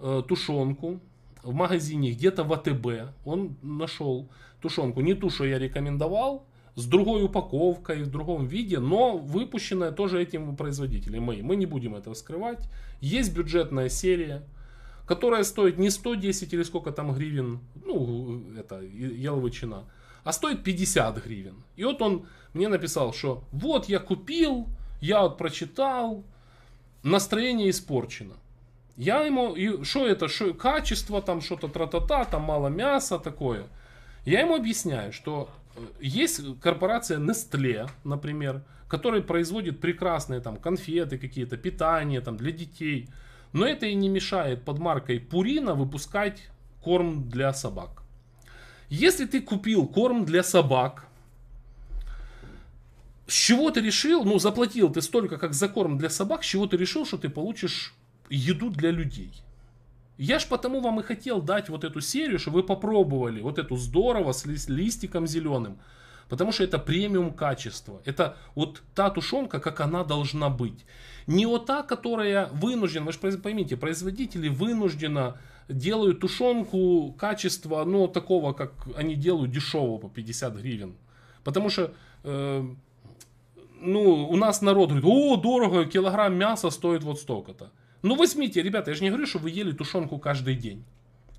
э, тушенку в магазине, где-то в АТБ, он нашел тушенку. Не ту, что я рекомендовал, с другой упаковкой, в другом виде, но выпущенная тоже этим производителем. Мы, мы не будем это скрывать. Есть бюджетная серия, которая стоит не 110 или сколько там гривен, ну, это, яловичина, а стоит 50 гривен. И вот он мне написал, что вот я купил, я вот прочитал, настроение испорчено. Я ему, и что это, что качество, там что-то тра-та-та, там мало мяса, такое. Я ему объясняю, что э, есть корпорация Nestle, например, которая производит прекрасные там конфеты какие-то, питание там для детей. Но это и не мешает под маркой Пурина выпускать корм для собак. Если ты купил корм для собак, с чего ты решил, ну заплатил ты столько, как за корм для собак, с чего ты решил, что ты получишь еду для людей. Я ж потому вам и хотел дать вот эту серию, что вы попробовали вот эту здорово с листиком зеленым. Потому что это премиум качество. Это вот та тушенка, как она должна быть. Не вот та, которая вынуждена, вы же поймите, производители вынужденно делают тушенку качества, ну, такого, как они делают дешевого по 50 гривен. Потому что, э, ну, у нас народ говорит, о, дорого, килограмм мяса стоит вот столько-то. Ну возьмите, ребята, я же не говорю, что вы ели тушенку каждый день.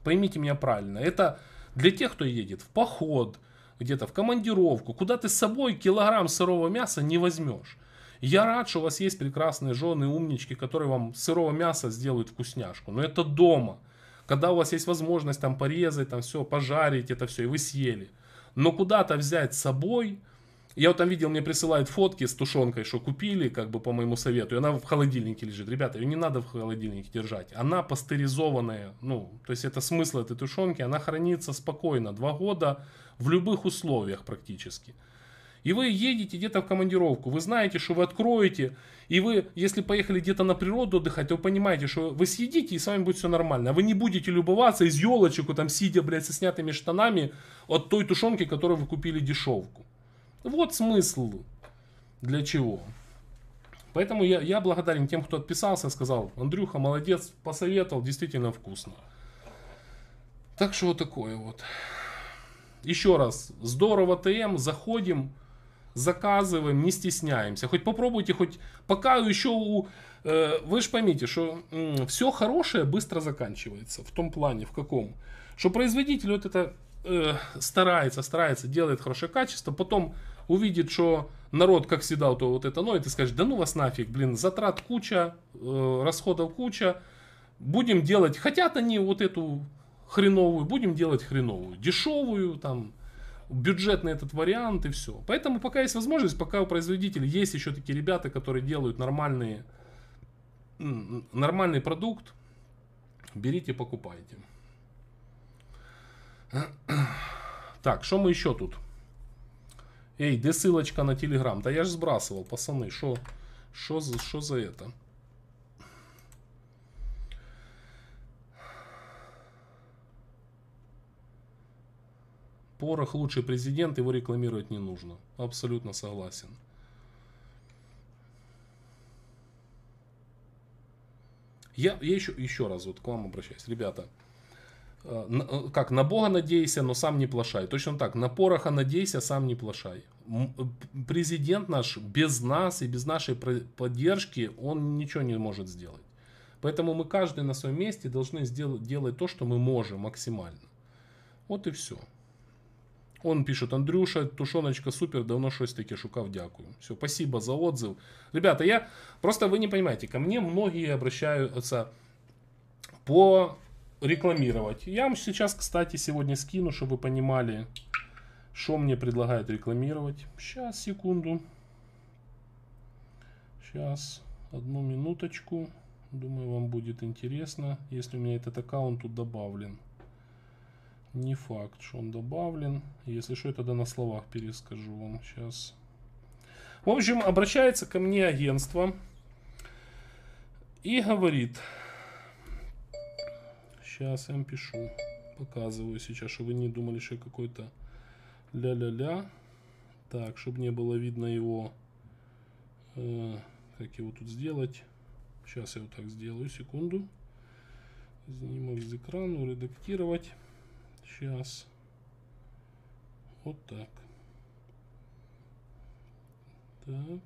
Поймите меня правильно. Это для тех, кто едет в поход, где-то в командировку, куда ты с собой килограмм сырого мяса не возьмешь. Я рад, что у вас есть прекрасные жены, умнички, которые вам сырого мяса сделают вкусняшку. Но это дома. Когда у вас есть возможность там порезать, там все, пожарить это все, и вы съели. Но куда-то взять с собой, я вот там видел, мне присылают фотки с тушенкой, что купили, как бы по моему совету, и она в холодильнике лежит. Ребята, ее не надо в холодильнике держать. Она пастеризованная, ну, то есть это смысл этой тушенки, она хранится спокойно, два года в любых условиях практически. И вы едете где-то в командировку, вы знаете, что вы откроете, и вы, если поехали где-то на природу отдыхать, то вы понимаете, что вы съедите, и с вами будет все нормально. А вы не будете любоваться из елочек, там сидя, блядь, со снятыми штанами от той тушенки, которую вы купили дешевку. Вот смысл для чего. Поэтому я, я благодарен тем, кто отписался, сказал, Андрюха, молодец, посоветовал, действительно вкусно. Так что вот такое вот. Еще раз, здорово ТМ, заходим, заказываем, не стесняемся. Хоть попробуйте, хоть пока еще у... Э, вы же поймите, что э, все хорошее быстро заканчивается. В том плане, в каком? Что производитель вот это э, старается, старается, делает хорошее качество, потом увидит, что народ, как всегда, то вот это ноет ну, и скажет, да ну вас нафиг, блин, затрат куча, э, расходов куча, будем делать, хотят они вот эту хреновую, будем делать хреновую, дешевую, там, бюджетный этот вариант и все. Поэтому пока есть возможность, пока у производителей есть еще такие ребята, которые делают нормальные, нормальный продукт, берите, покупайте. Так, что мы еще тут? Эй, где ссылочка на телеграм? Да я же сбрасывал, пацаны. Что что за, за это? Порох лучший президент, его рекламировать не нужно. Абсолютно согласен. Я, я еще, еще раз вот к вам обращаюсь. Ребята, Э, э, как на Бога надейся, но сам не плашай. Точно так, на пороха надейся, сам не плашай. Э, президент наш без нас и без нашей поддержки, он ничего не может сделать. Поэтому мы каждый на своем месте должны сделать, делать то, что мы можем максимально. Вот и все. Он пишет, Андрюша, тушеночка, супер, давно щось таки шукав, дякую. Все, спасибо за отзыв. Ребята, я, просто вы не понимаете, ко мне многие обращаются по рекламировать. Я вам сейчас, кстати, сегодня скину, чтобы вы понимали, что мне предлагают рекламировать. Сейчас, секунду. Сейчас, одну минуточку. Думаю, вам будет интересно, если у меня этот аккаунт тут добавлен. Не факт, что он добавлен. Если что, я тогда на словах перескажу вам сейчас. В общем, обращается ко мне агентство и говорит, Сейчас я вам пишу. Показываю сейчас, чтобы вы не думали, что какой-то ля-ля-ля. Так, чтобы не было видно его, э, как его тут сделать. Сейчас я вот так сделаю, секунду. Снимок с экрана, редактировать. Сейчас. Вот так. Так.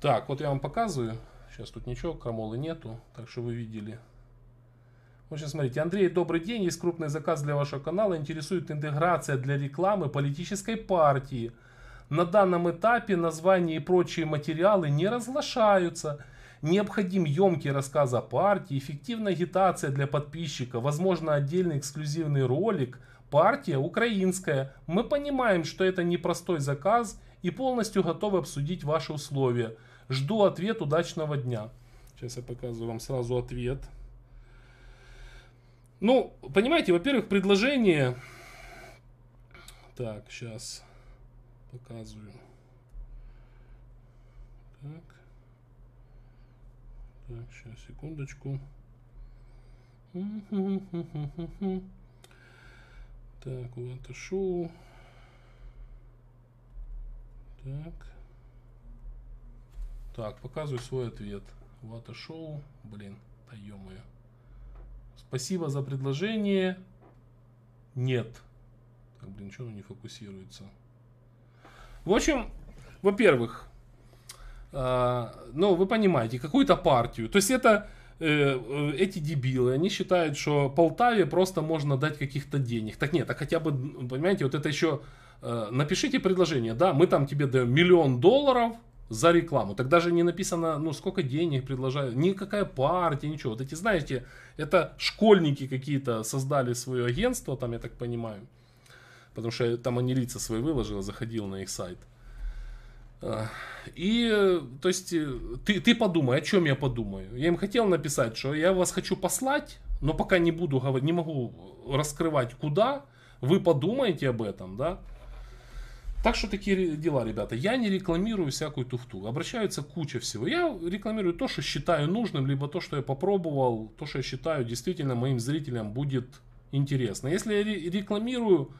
Так, вот я вам показываю. Сейчас тут ничего, крамолы нету, так что вы видели. В ну, общем, смотрите, Андрей, добрый день. Есть крупный заказ для вашего канала. Интересует интеграция для рекламы политической партии. На данном этапе названия и прочие материалы не разглашаются. Необходим емкий рассказ о партии, эффективная агитация для подписчика, возможно отдельный эксклюзивный ролик. Партия украинская. Мы понимаем, что это непростой заказ и полностью готовы обсудить ваши условия. Жду ответ, удачного дня. Сейчас я показываю вам сразу ответ. Ну, понимаете, во-первых, предложение... Так, сейчас показываю. Так. Так, сейчас, секундочку. *laughs* Так, вот это шоу. Так. Так, показываю свой ответ. Вата шоу. Блин, да ё Спасибо за предложение. Нет. Так, блин, что оно не фокусируется? В общем, во-первых, э, ну, вы понимаете, какую-то партию. То есть это э, э, эти дебилы, они считают, что Полтаве просто можно дать каких-то денег. Так нет, а хотя бы, понимаете, вот это еще... Э, напишите предложение, да, мы там тебе даем миллион долларов – за рекламу. Так даже не написано, ну, сколько денег предлагают, никакая партия, ничего. Вот эти, знаете, это школьники какие-то создали свое агентство, там, я так понимаю. Потому что там они лица свои выложила, заходил на их сайт. А, и, то есть, ты, ты подумай, о чем я подумаю. Я им хотел написать, что я вас хочу послать, но пока не буду говорить, не могу раскрывать куда. Вы подумайте об этом, да? Так что такие дела, ребята. Я не рекламирую всякую туфту. Обращаются куча всего. Я рекламирую то, что считаю нужным, либо то, что я попробовал, то, что я считаю действительно моим зрителям будет интересно. Если я рекламирую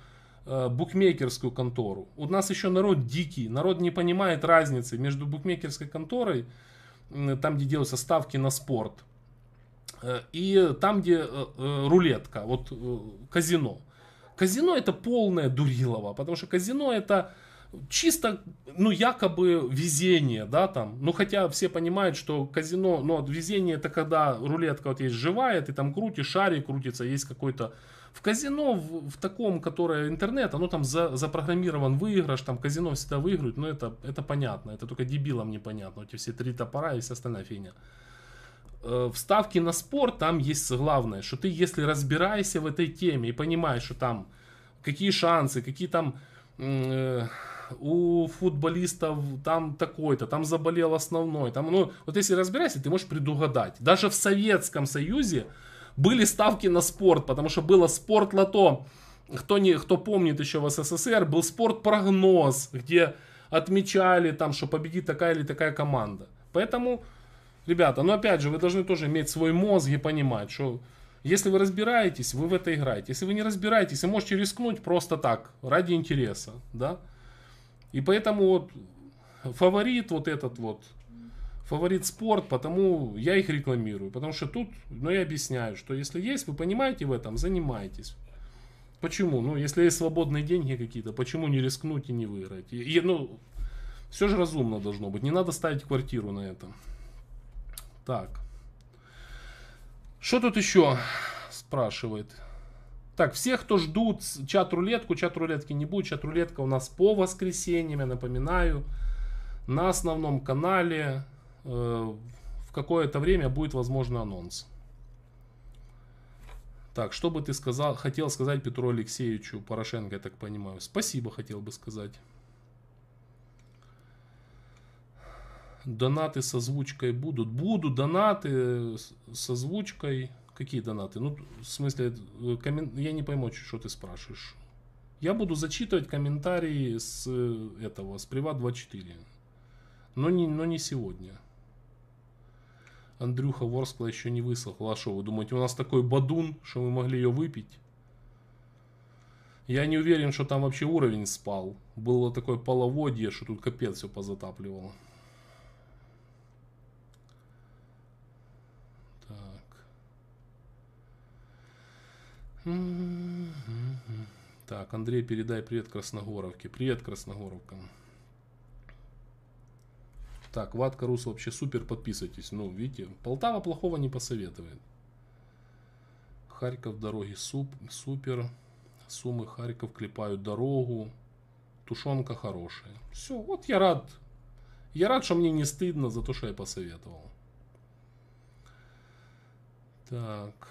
э, букмекерскую контору, у нас еще народ дикий, народ не понимает разницы между букмекерской конторой, э, там, где делаются ставки на спорт, э, и там, где э, э, рулетка, вот э, казино. Казино это полное дурилово, потому что казино это чисто, ну, якобы везение, да, там. Ну, хотя все понимают, что казино, ну, везение это когда рулетка вот есть живая, ты там крутишь, шарик крутится, есть какой-то... В казино, в, в таком, которое интернет, оно там за, запрограммирован выигрыш, там казино всегда выиграют, но это, это понятно, это только дебилам непонятно, вот эти все три топора и вся остальная фигня. Э, вставки на спорт там есть главное, что ты если разбираешься в этой теме и понимаешь, что там какие шансы, какие там э, у футболистов там такой-то, там заболел основной, там, ну, вот если разбираешься, ты можешь предугадать. Даже в Советском Союзе были ставки на спорт, потому что было спорт лото. Кто, не, кто помнит еще в СССР, был спорт прогноз, где отмечали там, что победит такая или такая команда. Поэтому Ребята, но ну опять же, вы должны тоже иметь свой мозг и понимать, что если вы разбираетесь, вы в это играете. Если вы не разбираетесь, вы можете рискнуть просто так, ради интереса, да. И поэтому вот фаворит вот этот вот, фаворит спорт, потому я их рекламирую. Потому что тут, ну, я объясняю, что если есть, вы понимаете в этом, занимайтесь. Почему? Ну, если есть свободные деньги какие-то, почему не рискнуть и не выиграть? И, и, ну, все же разумно должно быть. Не надо ставить квартиру на этом. Так. Что тут еще спрашивает? Так, всех, кто ждут чат-рулетку, чат-рулетки не будет. Чат-рулетка у нас по воскресеньям, я напоминаю. На основном канале э, в какое-то время будет, возможно, анонс. Так, что бы ты сказал, хотел сказать Петру Алексеевичу Порошенко, я так понимаю? Спасибо хотел бы сказать. Донаты со озвучкой будут? Будут донаты со озвучкой. Какие донаты? Ну, в смысле, э, коммен... я не пойму, что ты спрашиваешь. Я буду зачитывать комментарии с э, этого, с Приват 24. Но не, но не сегодня. Андрюха Ворскла еще не высохла. А что, вы думаете, у нас такой бадун, что мы могли ее выпить? Я не уверен, что там вообще уровень спал. Было такое половодье, что тут капец все позатапливало. Так, Андрей, передай привет Красногоровке. Привет, Красногоровка. Так, Ватка Рус вообще супер, подписывайтесь. Ну, видите, Полтава плохого не посоветует. Харьков, дороги суп, супер. Сумы, Харьков клепают дорогу. Тушенка хорошая. Все, вот я рад. Я рад, что мне не стыдно за то, что я посоветовал. Так.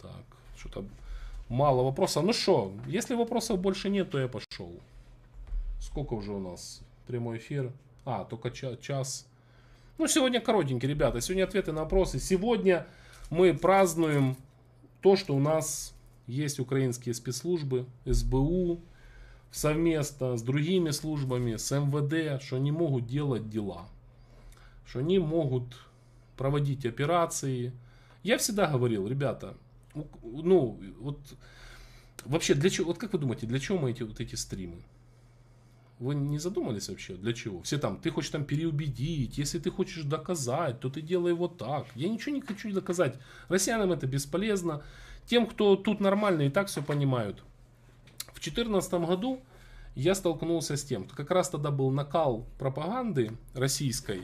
Так, что-то мало вопросов. Ну что, если вопросов больше нет, то я пошел. Сколько уже у нас прямой эфир? А, только час. Ну, сегодня коротенький, ребята. Сегодня ответы на вопросы. Сегодня мы празднуем то, что у нас есть украинские спецслужбы, СБУ, совместно с другими службами, с МВД, что они могут делать дела, что они могут проводить операции, я всегда говорил, ребята, ну, вот вообще, для чего, вот как вы думаете, для чего мы эти вот эти стримы? Вы не задумались вообще, для чего? Все там, ты хочешь там переубедить, если ты хочешь доказать, то ты делай вот так. Я ничего не хочу доказать. Россиянам это бесполезно. Тем, кто тут нормально и так все понимают. В 2014 году я столкнулся с тем, как раз тогда был накал пропаганды российской,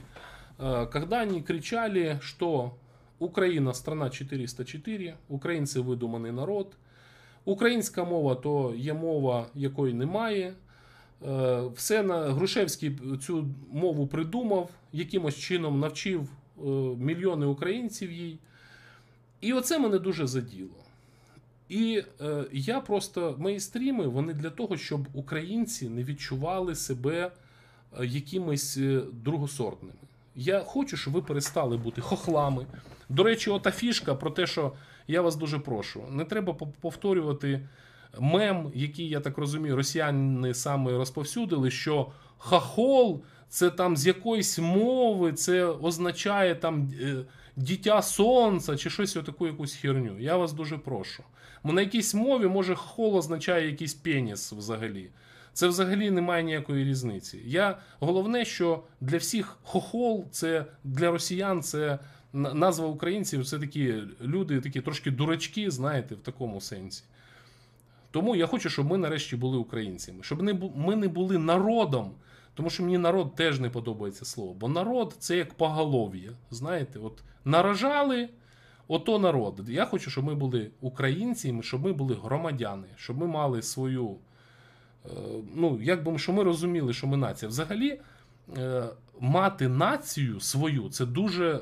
э, когда они кричали, что Україна страна 404, українці видуманий народ. Українська мова то є мова, якої немає. Е, все на Грушевський цю мову придумав, якимось чином навчив е, мільйони українців їй. І оце мене дуже заділо. І е, я просто мої стріми вони для того, щоб українці не відчували себе якимись другосортними. Я хочу, щоб ви перестали бути хохлами. До речі, ота фішка про те, що я вас дуже прошу. Не треба повторювати мем, який, я так розумію, росіяни саме розповсюдили, що хахол це там з якоїсь мови, це означає там е, дитя сонця чи щось отаку якусь херню. Я вас дуже прошу. На якійсь мові, може, хохол означає якийсь пеніс взагалі. Це взагалі немає ніякої різниці. Я головне, що для всіх хохол, це для росіян, це назва українців. Це такі люди, такі трошки дурачки, знаєте, в такому сенсі. Тому я хочу, щоб ми нарешті були українцями, щоб ми не були народом. Тому що мені народ теж не подобається слово. Бо народ це як поголов'я. Знаєте, от наражали ото народ. Я хочу, щоб ми були українцями, щоб ми були громадяни, щоб ми мали свою. Е, ну, як би, що ми розуміли, що ми нація. Взагалі, е, мати націю свою це дуже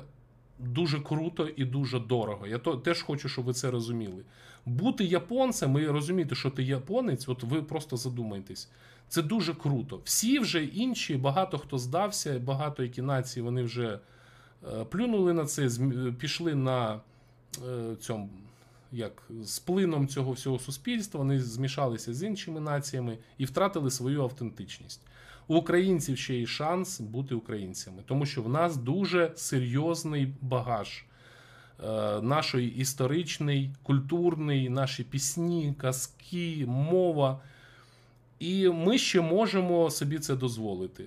дуже круто і дуже дорого. Я то, теж хочу, щоб ви це розуміли. Бути японцем і розуміти, що ти японець, от ви просто задумайтесь. Це дуже круто. Всі вже інші, багато хто здався, багато які нації вони вже е, плюнули на це, пішли на цьому як з плином цього всього суспільства вони змішалися з іншими націями і втратили свою автентичність. У українців ще є шанс бути українцями, тому що в нас дуже серйозний багаж е, нашої історичний, культурний, наші пісні, казки, мова. І ми ще можемо собі це дозволити.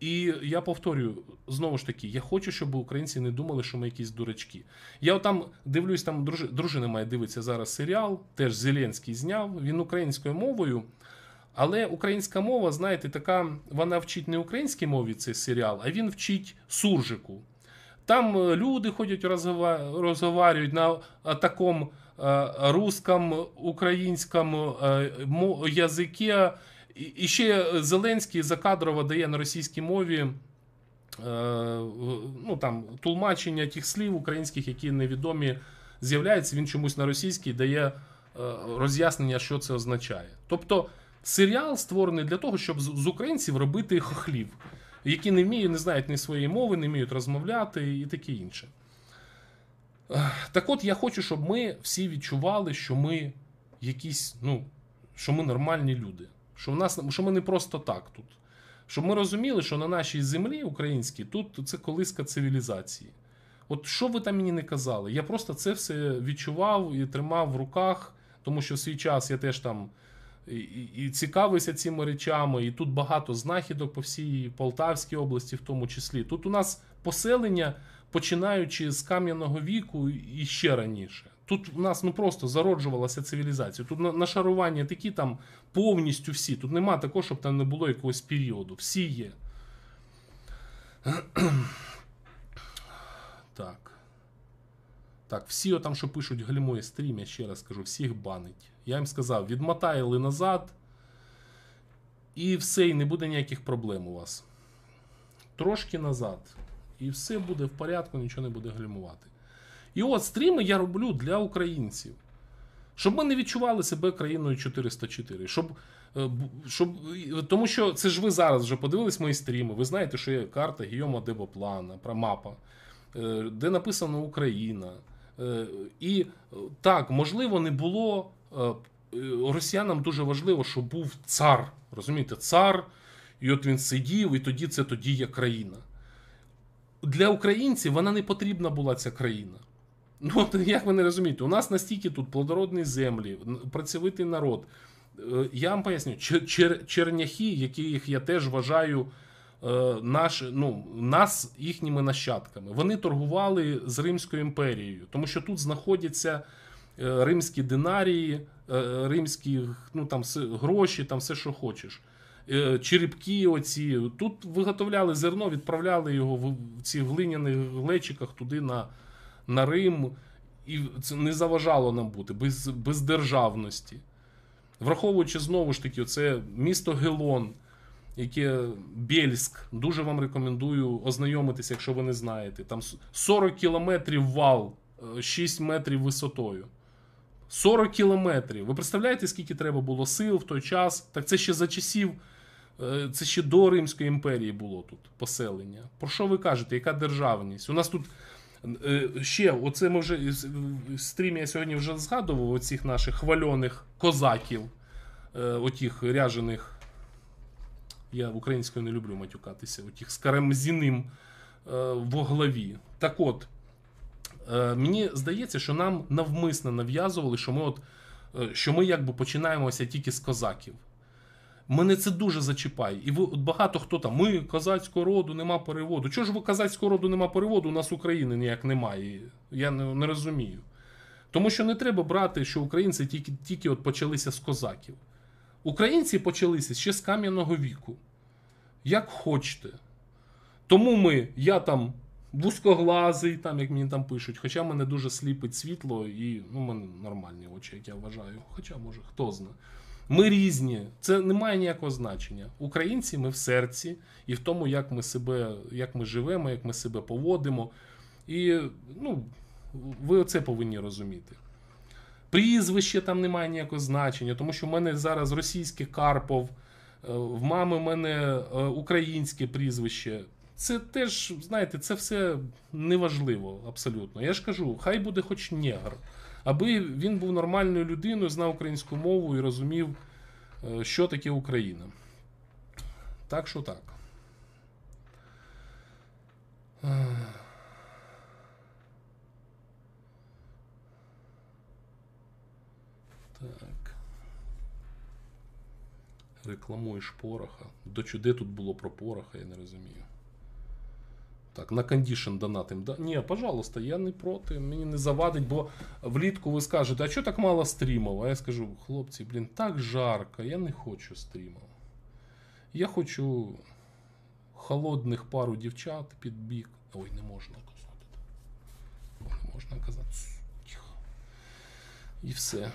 І я повторюю знову ж таки, я хочу, щоб українці не думали, що ми якісь дурачки. Я там дивлюсь, там дружина має дивиться зараз серіал, теж Зеленський зняв. Він українською мовою. Але українська мова, знаєте, така вона вчить не українській мові цей серіал, а він вчить суржику. Там е, люди ходять, розговарюють на е, такому е, русском, українському язикі. І ще Зеленський закадрово дає на російській мові е, ну там тлумачення тих слів українських, які невідомі з'являються. Він чомусь на російській дає е, роз'яснення, що це означає. Тобто серіал створений для того, щоб з українців робити хохлів, які не вміють, не знають ні своєї мови, не вміють розмовляти і таке інше. Е, так от я хочу, щоб ми всі відчували, що ми якісь, ну, що ми нормальні люди. Що в нас що ми не просто так тут. Щоб ми розуміли, що на нашій землі українській тут це колиска цивілізації. От що ви там мені не казали? Я просто це все відчував і тримав в руках, тому що в свій час я теж там і, і цікавився цими речами, і тут багато знахідок по всій Полтавській області, в тому числі. Тут у нас поселення, починаючи з Кам'яного віку і ще раніше. Тут в нас ну просто зароджувалася цивілізація. Тут нашарування такі там повністю всі. Тут нема такого, щоб там не було якогось періоду. Всі є. *clears throat* Так. Так, всі там, що пишуть глімої стрім, я ще раз кажу, всіх банить. Я їм сказав, відмотайли назад. І все, і не буде ніяких проблем у вас. Трошки назад. І все буде в порядку, нічого не буде гальмувати. І от стріми я роблю для українців. Щоб ми не відчували себе країною 404. Щоб, е, щоб, Тому що це ж ви зараз вже подивились мої стріми. Ви знаєте, що є карта Гіома Дебоплана, мапа, е, де написано Україна. Е, і так, можливо, не було. Росіянам дуже важливо, щоб був цар. Розумієте, цар, і от він сидів, і тоді це тоді є країна. Для українців вона не потрібна була ця країна. Ну, як ви не розумієте, у нас настільки тут плодородні землі, працьовитий народ. Е, я вам поясню, чер черняхи, яких я теж вважаю е, наш, ну, нас їхніми нащадками, вони торгували з Римською імперією, тому що тут знаходяться е, римські динарії, римські ну, там, гроші, там все, що хочеш. Черепки, оці тут виготовляли зерно, відправляли його в ці глиняних глечиках туди на на Рим, і це не заважало нам бути без, без державності. Враховуючи знову ж таки, це місто Гелон, яке Бєльськ, дуже вам рекомендую ознайомитися, якщо ви не знаєте. Там 40 кілометрів вал, 6 е, метрів висотою. 40 кілометрів. Ви представляєте, скільки треба було сил в той час? Так це ще за часів, е, це ще до Римської імперії було тут поселення. Про що ви кажете? Яка державність? У нас тут Е, ще, оце ми вже в стрімі я сьогодні вже згадував оцих наших хвальоних козаків, е, отих ряжених. Я українською не люблю матюкатися, отих з карамзіним е, во главі. Так от, мені здається, що нам навмисно нав'язували, що ми от, що ми якби починаємося тільки з козаків мене це дуже зачіпає. І ви от багато хто там, ми козацького роду нема переводу. Чого ж ви козацького роду нема переводу? У нас України ніяк немає. Я не, не розумію. Тому що не треба брати, що українці тільки тільки от почалися з козаків. Українці почалися ще з кам'яного віку. Як хочете. Тому ми, я там вузькоглазий, там, як мені там пишуть, хоча мене дуже сліпить світло і ну, мене нормальні очі, як я вважаю. Хоча, може, хто знає. Ми різні, це не має ніякого значення. Українці ми в серці і в тому, як ми себе, як ми живемо, як ми себе поводимо. І ну, ви оце повинні розуміти. Прізвище там не має ніякого значення, тому що в мене зараз російський Карпов, е, в мами в мене е, українське прізвище. Це теж, знаєте, це все неважливо абсолютно. Я ж кажу, хай буде хоч негр аби він був нормальною людиною, знав українську мову і розумів, е, що таке Україна. Так що так. Так. Рекламуєш Пороха. До чуди тут було про Пороха, я не розумію. Так, на кондішн донатим. Да? Ні, пожалуйста, я не проти, мені не завадить, бо влітку ви скажете, а чого так мало стрімов? А я скажу, хлопці, блін, так жарко, я не хочу стрімов. Я хочу холодних пару дівчат під бік. Ой, не можна казати. Не можна казати. Тихо. І все.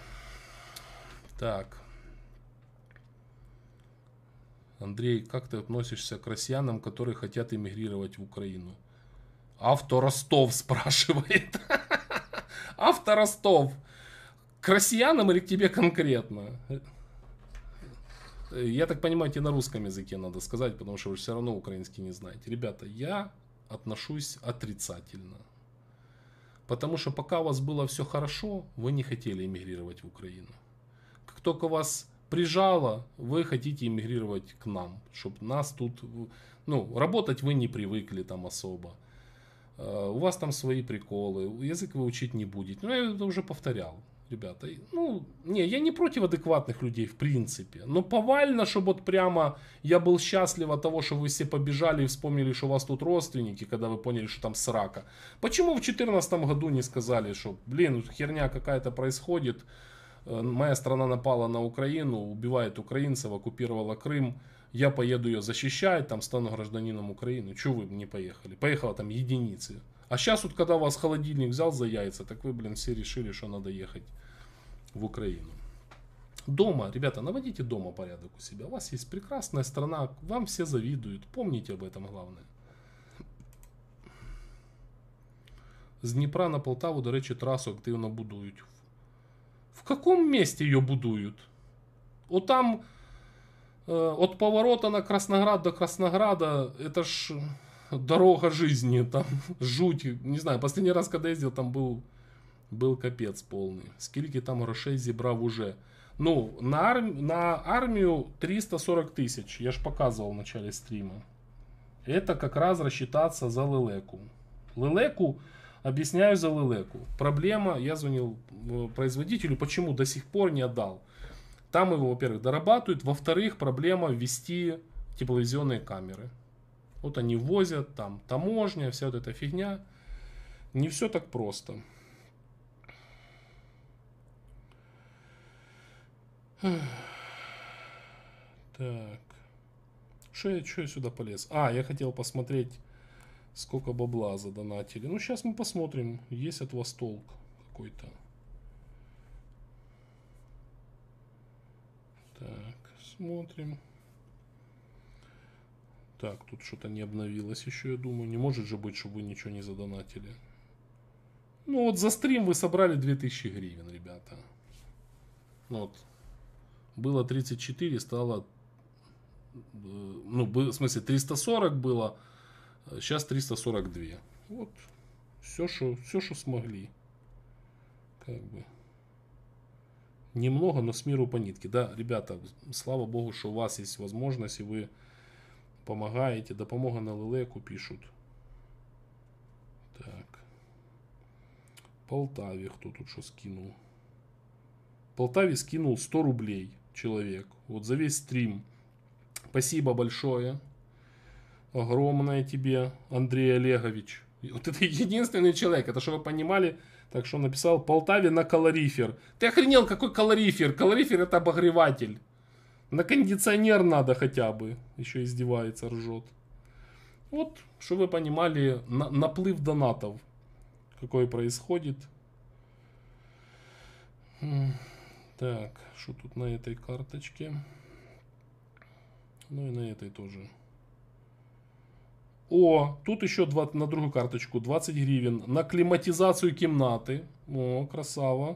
Так. Андрей, как ты относишься к россиянам, которые хотят эмигрировать в Украину? Авто Ростов *laughs* спрашивает. Авто Ростов. К россиянам или к тебе конкретно? Я так понимаю, тебе на русском языке надо сказать, потому что вы все равно украинский не знаете. Ребята, я отношусь отрицательно. Потому что пока у вас было все хорошо, вы не хотели эмигрировать в Украину. Как только у вас прижало, вы хотите эмигрировать к нам, чтобы нас тут, ну, работать вы не привыкли там особо. Э, у вас там свои приколы, язык вы учить не будете. Ну, я это уже повторял, ребята. Ну, не, я не против адекватных людей, в принципе. Но повально, чтобы вот прямо я был счастлив от того, что вы все побежали и вспомнили, что у вас тут родственники, когда вы поняли, что там срака. Почему в 2014 году не сказали, что, блин, херня какая-то происходит, Э, моя страна напала на Украину, убивает украинцев, оккупировала Крым, я поеду ее защищать, там стану гражданином Украины. Чего вы не поехали? Поехала там единицы. А сейчас вот когда вас холодильник взял за яйца, так вы, блин, все решили, что надо ехать в Украину. Дома, ребята, наводите дома порядок у себя. У вас есть прекрасная страна, вам все завидуют. Помните об этом главное. С Днепра на Полтаву, до речі, трасу активно будують. В каком месте ее будуют? Вот там э, от поворота на Красноград до Краснограда, это ж дорога жизни, там *laughs* жуть. Не знаю, последний раз, когда ездил, там был, был капец полный. Сколько там грошей зібрав уже. Ну, на, арм... на армию 340 тысяч, я ж показывал в начале стрима. Это как раз рассчитаться за Лелеку. Лелеку Объясняю за лелеку. Проблема, я звонил э, производителю, почему до сих пор не отдал. Там его, во-первых, дорабатывают, во-вторых, проблема ввести тепловизионные камеры. Вот они возят, там таможня, вся вот эта фигня. Не все так просто. Так. Что я, что я сюда полез? А, я хотел посмотреть сколько бабла задонатили. Ну, сейчас мы посмотрим, есть от вас толк какой-то. Так, смотрим. Так, тут что-то не обновилось еще, я думаю. Не может же быть, чтобы вы ничего не задонатили. Ну вот за стрим вы собрали 2000 гривен, ребята. Ну, вот. Было 34, стало... Э, ну, в смысле, 340 было, Сейчас 342. Вот. Все, что, все, что смогли. Как бы. Немного, но с миру по нитке. Да, ребята, слава богу, что у вас есть возможность, и вы помогаете. Допомога на Лелеку пишут. Так. Полтаве кто тут что скинул? Полтаве скинул 100 рублей человек. Вот за весь стрим. Спасибо большое огромное тебе, Андрей Олегович. Вот это единственный человек, это что вы понимали, так что он написал Полтаве на калорифер. Ты охренел, какой калорифер? Калорифер это обогреватель. На кондиционер надо хотя бы. Еще издевается, ржет. Вот, что вы понимали, на, наплыв донатов, какой происходит. Хм, так, что тут на этой карточке? Ну и на этой тоже. О, тут еще 20, на другую карточку 20 гривен. На климатизацию кімнати. О, красава.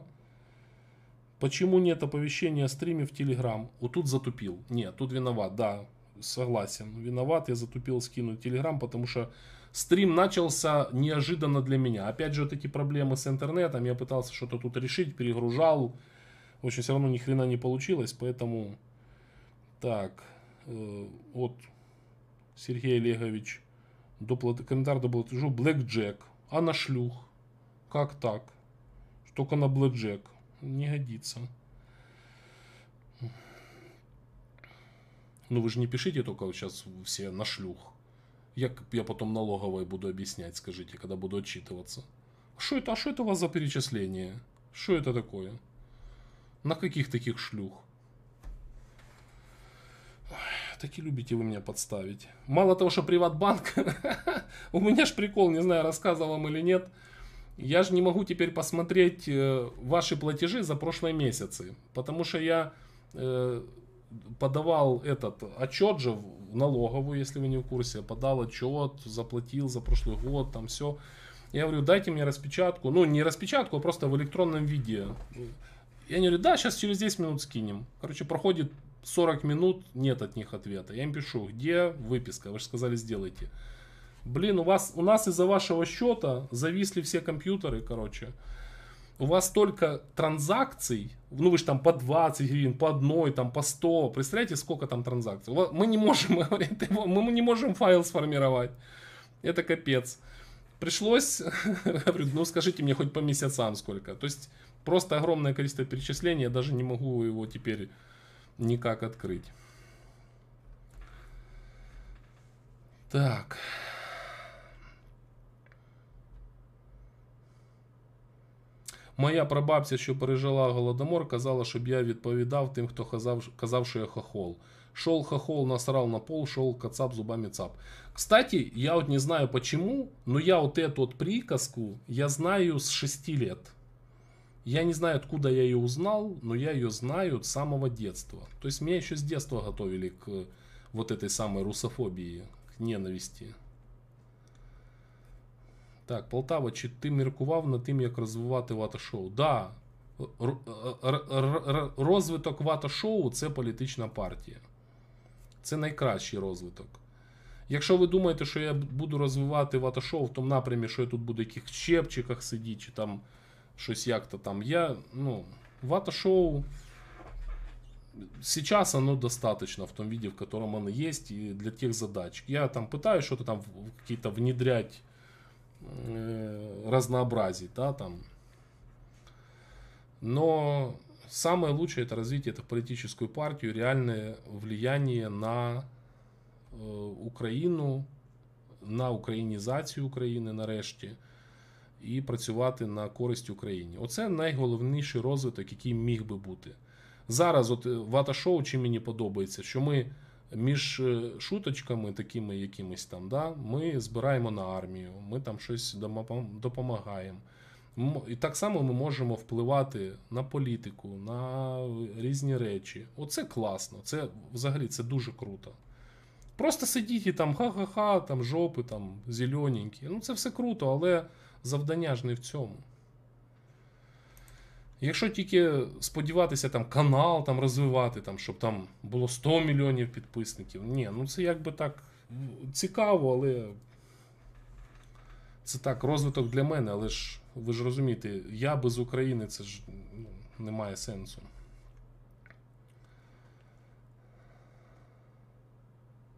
Почему нет оповещения о стриме в Телеграм? Вот тут затупил. Нет, тут виноват, да, согласен. Виноват, я затупил скину Телеграм, потому что стрим начался неожиданно для меня. Опять же, вот эти проблемы с интернетом, я пытался что-то тут решить, перегружал. В общем, все равно ни хрена не получилось, поэтому... Так, э, вот Сергей Олегович доплат... комментарий доплатежу Black Jack. А на шлюх? Как так? Только на Black Jack. Не годится. Ну вы же не пишите только сейчас все на шлюх. Я, я потом налоговой буду объяснять, скажите, когда буду отчитываться. А что это, а что это у вас за перечисление? Что это такое? На каких таких шлюх? таки любите вы меня подставить. Мало того, что приватбанк, *laughs* у меня ж прикол, не знаю, рассказывал вам или нет. Я же не могу теперь посмотреть э, ваши платежи за прошлые месяцы, потому что я э, подавал этот отчет же в налоговую, если вы не в курсе, подал отчет, заплатил за прошлый год, там все. Я говорю, дайте мне распечатку, ну не распечатку, а просто в электронном виде. Я не говорю, да, сейчас через 10 минут скинем. Короче, проходит 40 минут нет от них ответа. Я им пишу, где выписка? Вы же сказали, сделайте. Блин, у вас, у нас из-за вашего счета зависли все компьютеры, короче. У вас только транзакций, ну вы же там по 20 гривен, по одной, там по 100. Представляете, сколько там транзакций? Мы не можем, *laughs* мы не можем файл сформировать. Это капец. Пришлось, *laughs* говорю, ну скажите мне хоть по месяцам сколько. То есть просто огромное количество перечислений, я даже не могу его теперь никак открыть. Так. Моя прабабця, що пережила голодомор, казала, щоб я відповідав тим, хто казав, казав що я хохол. Шел хохол, насрал на пол, шел кацап зубами цап. Кстати, я вот не знаю почему, но я вот эту вот приказку, я знаю с 6 лет. Я не знаю, откуда я ее узнал, но я ее знаю с самого детства. То есть меня еще с детства готовили к э, вот этой самой русофобии, к ненависти. Так, Полтава, чи ти міркував над тим, як розвивати вата-шоу? Да, розвиток э, вата-шоу – це політична партія. Це найкращий розвиток. Якщо ви думаєте, що я буду розвивати вата-шоу в тому напрямі, що я тут буду в яких щепчиках сидіти, чи там щось як-то там я Ну, вата-шоу сейчас оно достаточно в том виде, в котором оно есть, и для тех задач. Я там пытаюсь что-то там какие-то внедрять э, разнообразить, да, там. Но самое лучшее это развитие это политическую партию, реальное влияние на э, Украину, на украинизацию Украины на нарешті, і працювати на користь Україні. Оце найголовніший розвиток, який міг би бути. Зараз, от е, вата шоу, чи мені подобається, що ми між е, шуточками, такими якимись там, да, ми збираємо на армію, ми там щось допомагаємо. І так само ми можемо впливати на політику, на різні речі. Оце класно, це взагалі це дуже круто. Просто сидіть і там ха-ха-ха, там жопи, там зелененькі. Ну це все круто, але. Завдання ж не в цьому. Якщо тільки сподіватися, там канал там розвивати, там, щоб там було 100 мільйонів підписників, ні, ну це якби так ну, цікаво, але це так розвиток для мене, але ж ви ж розумієте, я без України це ж ну, не має сенсу.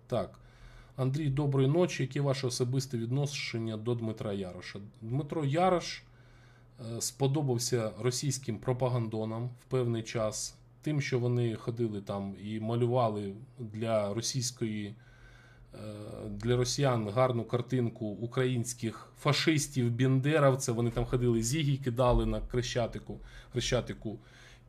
Так. Андрій, доброї ночі. Які ваші особисті відношення до Дмитра Яроша? Дмитро Ярош е, сподобався російським пропагандонам в певний час, тим, що вони ходили там і малювали для російської. Е, для росіян гарну картинку українських фашистів, біндеровців. Вони там ходили зігі, кидали на Хрещатику. Хрещатику.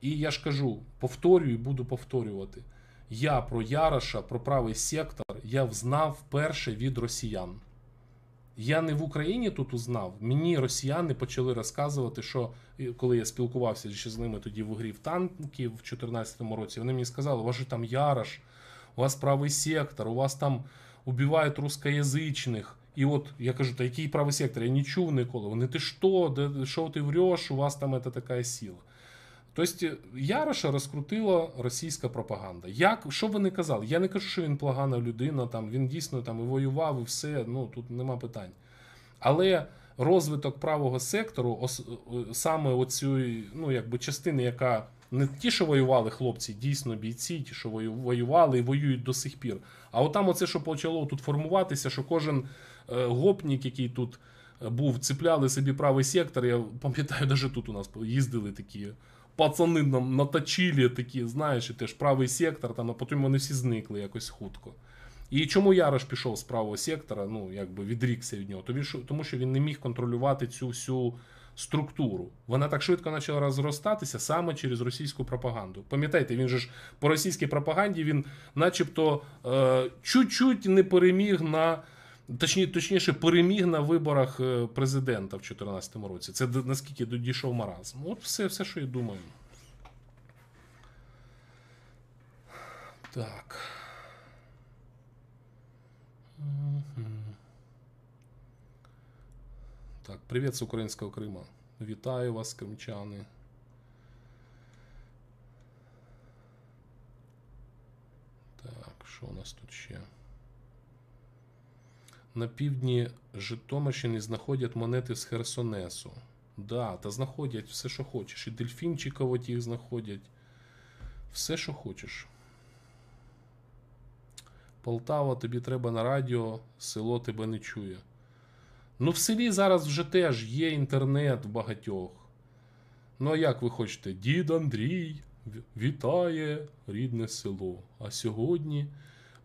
І я ж кажу: повторюю і буду повторювати. Я про Яроша, про правий сектор я взнав вперше від росіян. Я не в Україні тут узнав. Мені росіяни почали розказувати, що коли я спілкувався ще з ними тоді в грі в танків в 2014 році, вони мені сказали, у вас же там Ярош, у вас правий сектор, у вас там убивають рускоязичних. І от я кажу, та який правий сектор? Я не чув ніколи. Вони ти що, що ти врєш, у вас там це така сила. Тобто Яроша розкрутила російська пропаганда. Як що вони казали? Я не кажу, що він погана людина, там він дійсно там і воював, і все. Ну тут нема питань. Але розвиток правого сектору, ос, е, саме оцієї, ну якби частини, яка не ті, що воювали хлопці, дійсно бійці, ті, що воювали і воюють до сих пір. А отам, оце, що почало тут формуватися, що кожен е, гопнік, який тут е, був, цепляли собі правий сектор. Я пам'ятаю, навіть *laughs* тут у нас їздили такі пацани нам наточили такі, знаєш, і теж правий сектор, там, а потім вони всі зникли якось хутко. І чому Ярош пішов з правого сектора, ну, якби відрікся від нього, тому що він не міг контролювати цю всю структуру. Вона так швидко почала розростатися саме через російську пропаганду. Пам'ятаєте, він же ж по російській пропаганді він начебто е, чуть-чуть не переміг на. точні, точніше, переміг на виборах президента в 2014 році. Це наскільки дійшов маразм. От все, все, що я думаю. Так. Так, привіт з українського Крима. Вітаю вас, кримчани. Так, що у нас тут ще? на півдні Житомирщини знаходять монети з Херсонесу. Да, Та знаходять все, що хочеш. І дельфінчикова їх знаходять. Все, що хочеш. Полтава, тобі треба на радіо, село тебе не чує. Ну, в селі зараз вже теж є інтернет в багатьох. Ну, а як ви хочете? Дід Андрій вітає рідне село. А сьогодні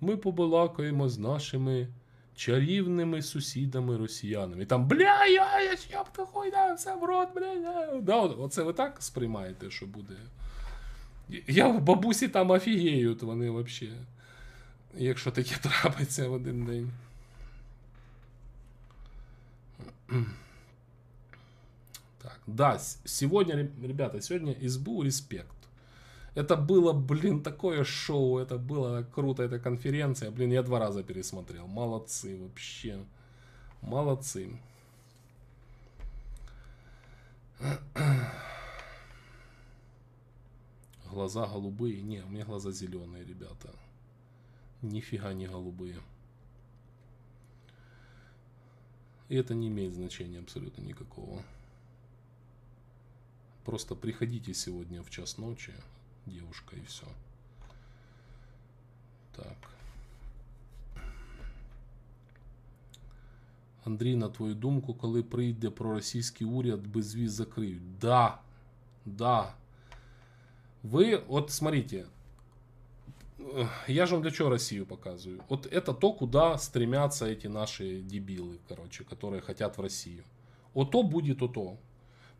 ми побалакаємо з нашими чарівними сусідами росіянами. там бля, я, я щепка хуйня, все в рот, бля. Я. Да, Оце ви так сприймаєте, що буде. Я в бабусі там офігеють вони взагалі. Якщо таке трапиться в один день. Так, да, сьогодні, ребята, сьогодні СБУ респект. Это было, блин, такое шоу, это было круто, эта конференция. Блин, я два раза пересмотрел. Молодцы вообще. Молодцы. Глаза голубые. Не, у меня глаза зеленые, ребята. Нифига не голубые. И это не имеет значения абсолютно никакого. Просто приходите сегодня в час ночи, девушка и все. Так. Андрій, на твою думку, коли прийде проросійський уряд, безвіз закриють. Да. Да. Вы, вот смотрите, я же вам для чего Россию показываю. Вот это то, куда стремятся эти наши дебилы, короче, которые хотят в Россию. Ото будет ото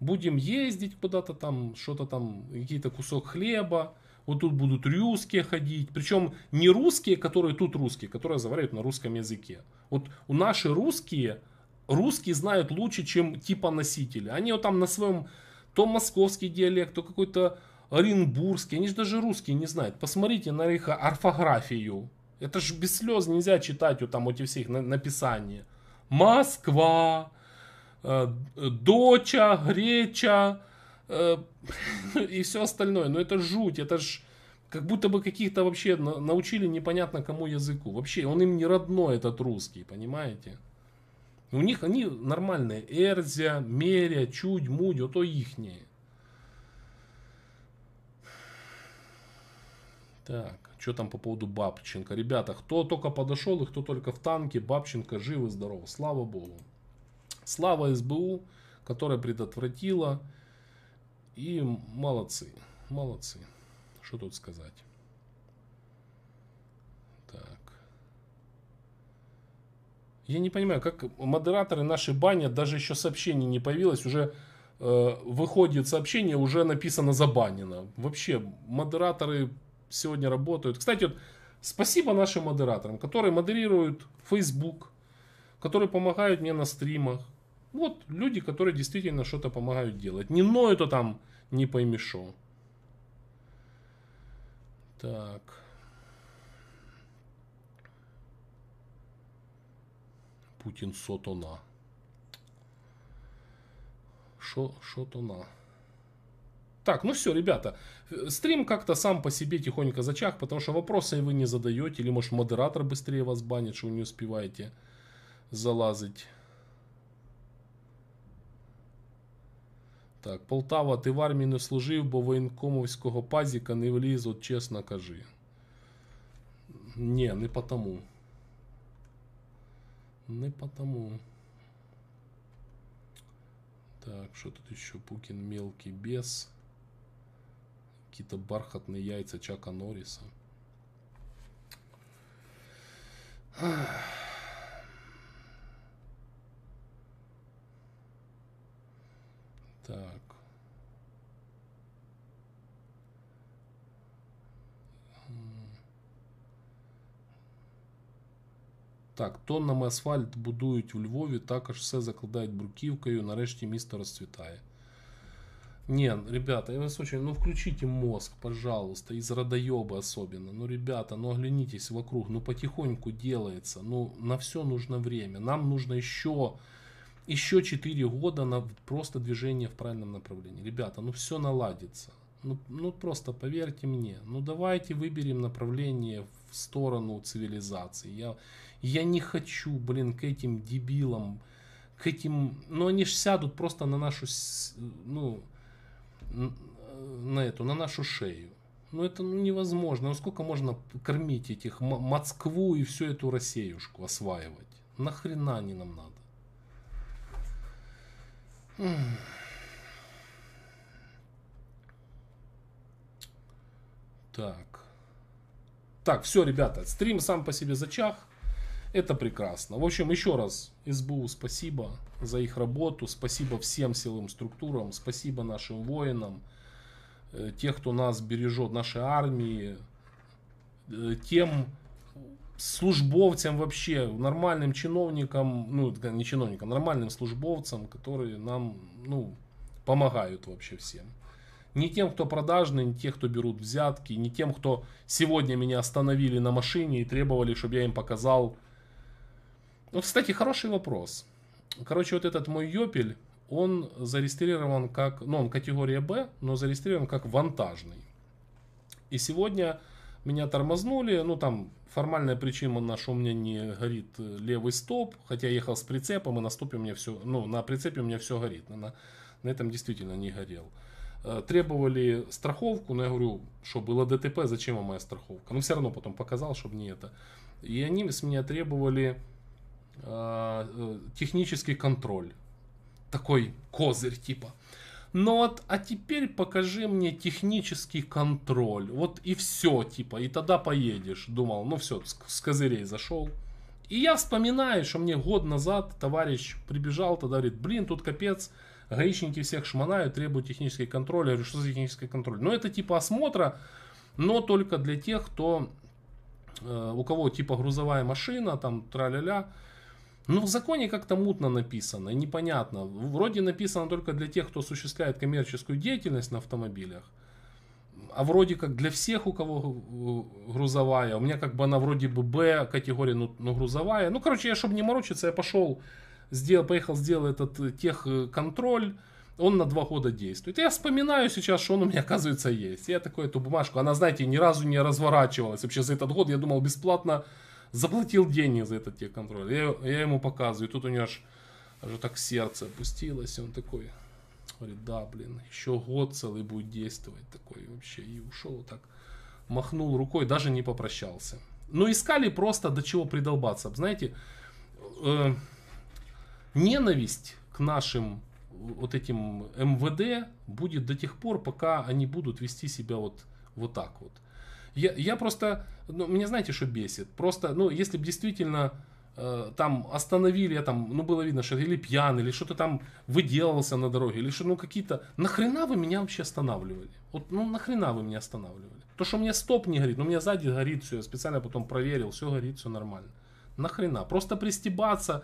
будем ездить куда-то там, что-то там, какие-то кусок хлеба, вот тут будут русские ходить, причем не русские, которые тут русские, которые заваривают на русском языке. Вот у наши русские, русские знают лучше, чем типа носители. Они вот там на своем, то московский диалект, то какой-то оренбургский, они же даже русский не знают. Посмотрите на их орфографию. Это же без слез нельзя читать вот там вот эти все их написания. Москва, Э, доча, греча э, *laughs* и все остальное. Но это жуть, это ж как будто бы каких-то вообще научили непонятно кому языку. Вообще, он им не родной, этот русский, понимаете? У них они нормальные. Эрзя, Меря, Чудь, Мудь, то ихние. Так, что там по поводу Бабченко? Ребята, кто только подошел и кто только в танке, Бабченко жив и здоров. Слава богу. Слава СБУ, которая предотвратила. И молодцы, молодцы. Что тут сказать? Так. Я не понимаю, как модераторы нашей бани, даже еще сообщение не появилось, уже э, выходит сообщение, уже написано забанено. Вообще, модераторы сегодня работают. Кстати, вот, спасибо нашим модераторам, которые модерируют Facebook, которые помогают мне на стримах, вот люди, которые действительно что-то помогают делать. Не но это а там, не пойми шо. Так. Путин сотона. Шо, шотона. Так, ну все, ребята, стрим как-то сам по себе тихонько зачах, потому что вопросы вы не задаете, или может модератор быстрее вас банит, что вы не успеваете залазить. Так, Полтава, ти в армії не служив, бо воєнкомовського пазіка не вліз, от чесно кажи. Ні, не потому. Не потому. Так, что тут еще? Пукин мелкий бес. Какие-то бархатные яйца Чака Норриса. Ах. Так. Так, тоннами асфальт будують у Львові, також все закладають бруківкою, нарешті місто розцвітає. Не, ребята, я вас очень, ну включите мозг, пожалуйста, из родоеба особенно. Ну, ребята, ну оглянитесь вокруг, ну потихоньку делается, ну на все нужно время. Нам нужно еще еще 4 года на просто движение в правильном направлении. Ребята, ну все наладится. Ну, ну просто поверьте мне, ну давайте выберем направление в сторону цивилизации. Я, я не хочу, блин, к этим дебилам, к этим... Ну они ж сядут просто на нашу, ну, э, на эту, на нашу шею. Ну это ну, невозможно. Ну сколько можно кормить этих Москву и всю эту Россеюшку осваивать? Нахрена они нам надо? Так. Так, все, ребята, стрим сам по себе зачах. Это прекрасно. В общем, еще раз СБУ спасибо за их работу. Спасибо всем силовым структурам. Спасибо нашим воинам. Э, тех, кто нас бережет, нашей армии. Э, тем, службовцам вообще, нормальным чиновникам, ну, не чиновникам, нормальным службовцам, которые нам, ну, помогают вообще всем. Не тем, кто продажный, не тем, кто берут взятки, не тем, кто сегодня меня остановили на машине и требовали, чтобы я им показал. Вот, кстати, хороший вопрос. Короче, вот этот мой ёпель, он зарегистрирован как, ну, он категория Б, но зарегистрирован как вантажный. И сегодня меня тормознули, ну там формальная причина на что у меня не горит э, левый стоп, хотя я ехал с прицепом и на стопе у меня все, ну на прицепе у меня все горит, на, на этом действительно не горел. Э, требовали страховку, но я говорю, что было ДТП, зачем вам моя страховка? Но ну, все равно потом показал, чтобы не это. И они с меня требовали э, э технический контроль. Такой козырь типа. Ну вот, а теперь покажи мне технический контроль. Вот и все, типа, и тогда поедешь. Думал, ну все, с козырей зашел. И я вспоминаю, что мне год назад товарищ прибежал, тогда говорит, блин, тут капец, гаишники всех шманают, требуют технический контроль. Я говорю, что за технический контроль? Ну, это типа осмотра, но только для тех, кто, э, у кого типа грузовая машина, там, тра-ля-ля. -ля ну, в законе как-то мутно написано, непонятно. Вроде написано только для тех, кто осуществляет коммерческую деятельность на автомобилях. А вроде как для всех, у кого э, грузовая. У меня как бы она вроде бы Б категория, но, но грузовая. Ну, короче, я, чтобы не морочиться, я пошел, сделал, поехал, сделал этот э, техконтроль. Он на два года действует. я вспоминаю сейчас, что он у меня, *laughs* оказывается, есть. Я такой эту бумажку, она, знаете, ни разу не разворачивалась. Вообще за этот год я думал бесплатно заплатил деньги за этот техконтроль. Я, я ему показываю, тут у него аж, аж так сердце опустилось, и он такой, говорит, да, блин, еще год целый будет действовать такой вообще. И ушел вот так, махнул рукой, даже не попрощался. Ну, искали просто до чего придолбаться. Знаете, э, ненависть к нашим вот этим МВД будет до тех пор, пока они будут вести себя вот, вот так вот. Я, я просто, ну, меня знаете, что бесит? Просто, ну, если бы действительно э, там остановили, я там, ну, было видно, что или пьян, или что-то там выделался на дороге, или что, ну, какие-то... Нахрена вы меня вообще останавливали? Вот, ну, нахрена вы меня останавливали? То, что у меня стоп не горит, но у меня сзади горит все, я специально потом проверил, все горит, все нормально. Нахрена? Просто пристебаться,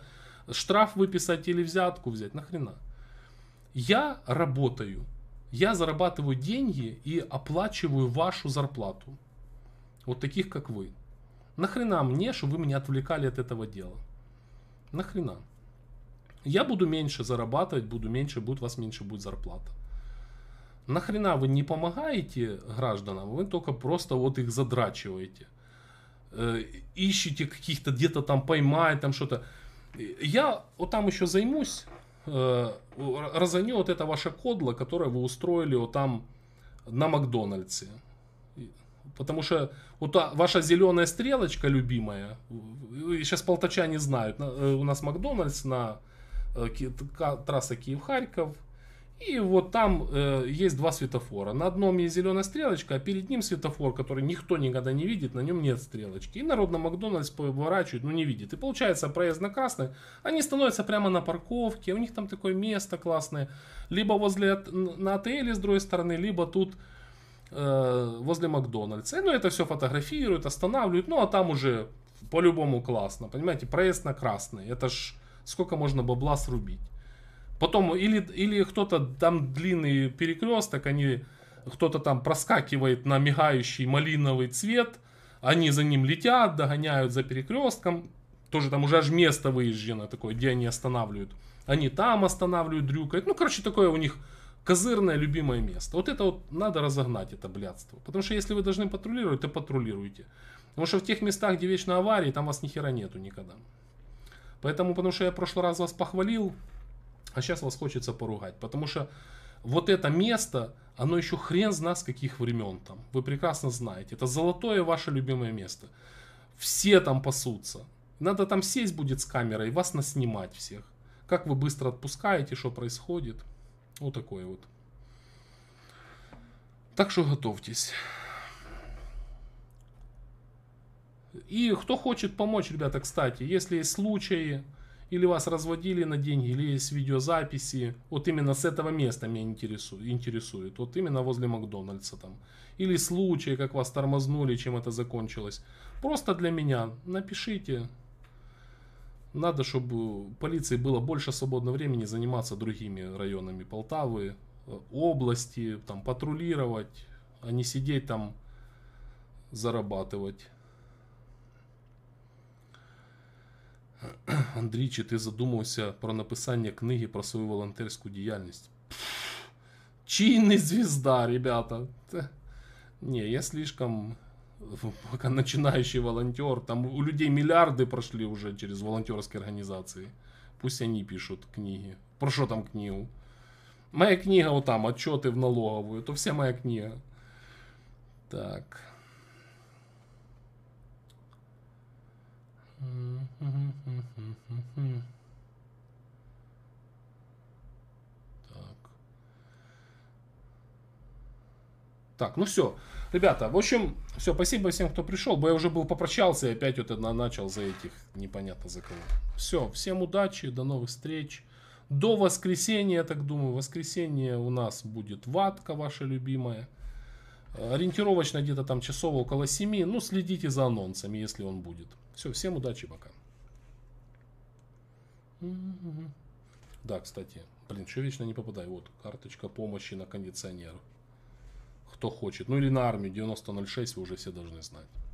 штраф выписать или взятку взять, нахрена? Я работаю, я зарабатываю деньги и оплачиваю вашу зарплату. Вот таких, как вы. Нахрена мне, что вы меня отвлекали от этого дела? Нахрена? Я буду меньше зарабатывать, буду меньше, будет, у вас меньше будет зарплата. Нахрена вы не помогаете гражданам, вы только просто вот их задрачиваете. Э, ищете каких-то где-то там поймать, там что-то. Я вот там еще займусь, э, разоню вот это ваше кодло, которое вы устроили вот там на Макдональдсе. Потому что вот ваша зеленая стрелочка любимая, сейчас э, полточане знают, э, у нас Макдональдс на э, трассе Киев-Харьков, и вот там есть два светофора. На одном есть зеленая стрелочка, а перед ним светофор, который никто никогда не видит, на нем нет стрелочки. И народ на Макдональдс поворачивает, но ну, не видит. И получается проезд на красный, они становятся прямо на парковке, у них там такое место классное. Либо возле на отеле с другой стороны, либо тут возле Макдональдса. И, ну, это все фотографируют, останавливают, ну, а там уже по-любому классно, понимаете, проезд на красный, это ж сколько можно бабла срубить. Потом или, или кто-то там длинный перекресток, они кто-то там проскакивает на мигающий малиновый цвет, они за ним летят, догоняют за перекрестком, тоже там уже аж место выезжено такое, где они останавливают. Они там останавливают, дрюкают. Ну, короче, такое у них козырное любимое место. Вот это вот надо разогнать это блядство. Потому что если вы должны патрулировать, то патрулируйте. Потому что в тех местах, где вечно аварии, там вас ни хера нету никогда. Поэтому, потому что я в прошлый раз вас похвалил, а сейчас вас хочется поругать. Потому что вот это место, оно еще хрен знает с каких времен там. Вы прекрасно знаете. Это золотое ваше любимое место. Все там пасутся. Надо там сесть будет с камерой, вас наснимать всех. Как вы быстро отпускаете, что происходит. Вот Отакої вот. Так что готовьтесь. И кто хочет помочь, ребята, кстати, если есть случаи, или вас разводили на деньги, или есть видеозаписи, вот именно с этого места меня интересует, интересует вот именно возле Макдональдса там, или случаи, как вас тормознули, чем это закончилось, просто для меня напишите, надо, чтобы полиции было больше свободного времени заниматься другими районами Полтавы, э, области, там, патрулировать, а не сидеть там, зарабатывать. *clears throat* Андрич, ты ти про написание книги про свою волонтерскую деятельность? Чинный звезда, ребята? Не, я слишком пока начинающий волонтер. Там у людей миллиарды прошли уже через волонтерские организации. Пусть они пишут книги. Про что там книгу? Моя книга вот там, отчеты в налоговую, то вся моя книга. Так. Так. Так, ну все. Ребята, в общем, все, спасибо всем, кто пришел. Бо я уже был попрощался и опять вот это начал за этих непонятно за кого. Все, всем удачи, до новых встреч. До воскресенья, я так думаю. Воскресенье у нас будет ватка ваша любимая. Э, ориентировочно где-то там часов около 7. Ну, следите за анонсами, если он будет. Все, всем удачи, пока. Да, кстати. Блин, что вечно не попадаю? Вот, карточка помощи на кондиционер кто хочет. Ну или на армию 9006 вы уже все должны знать.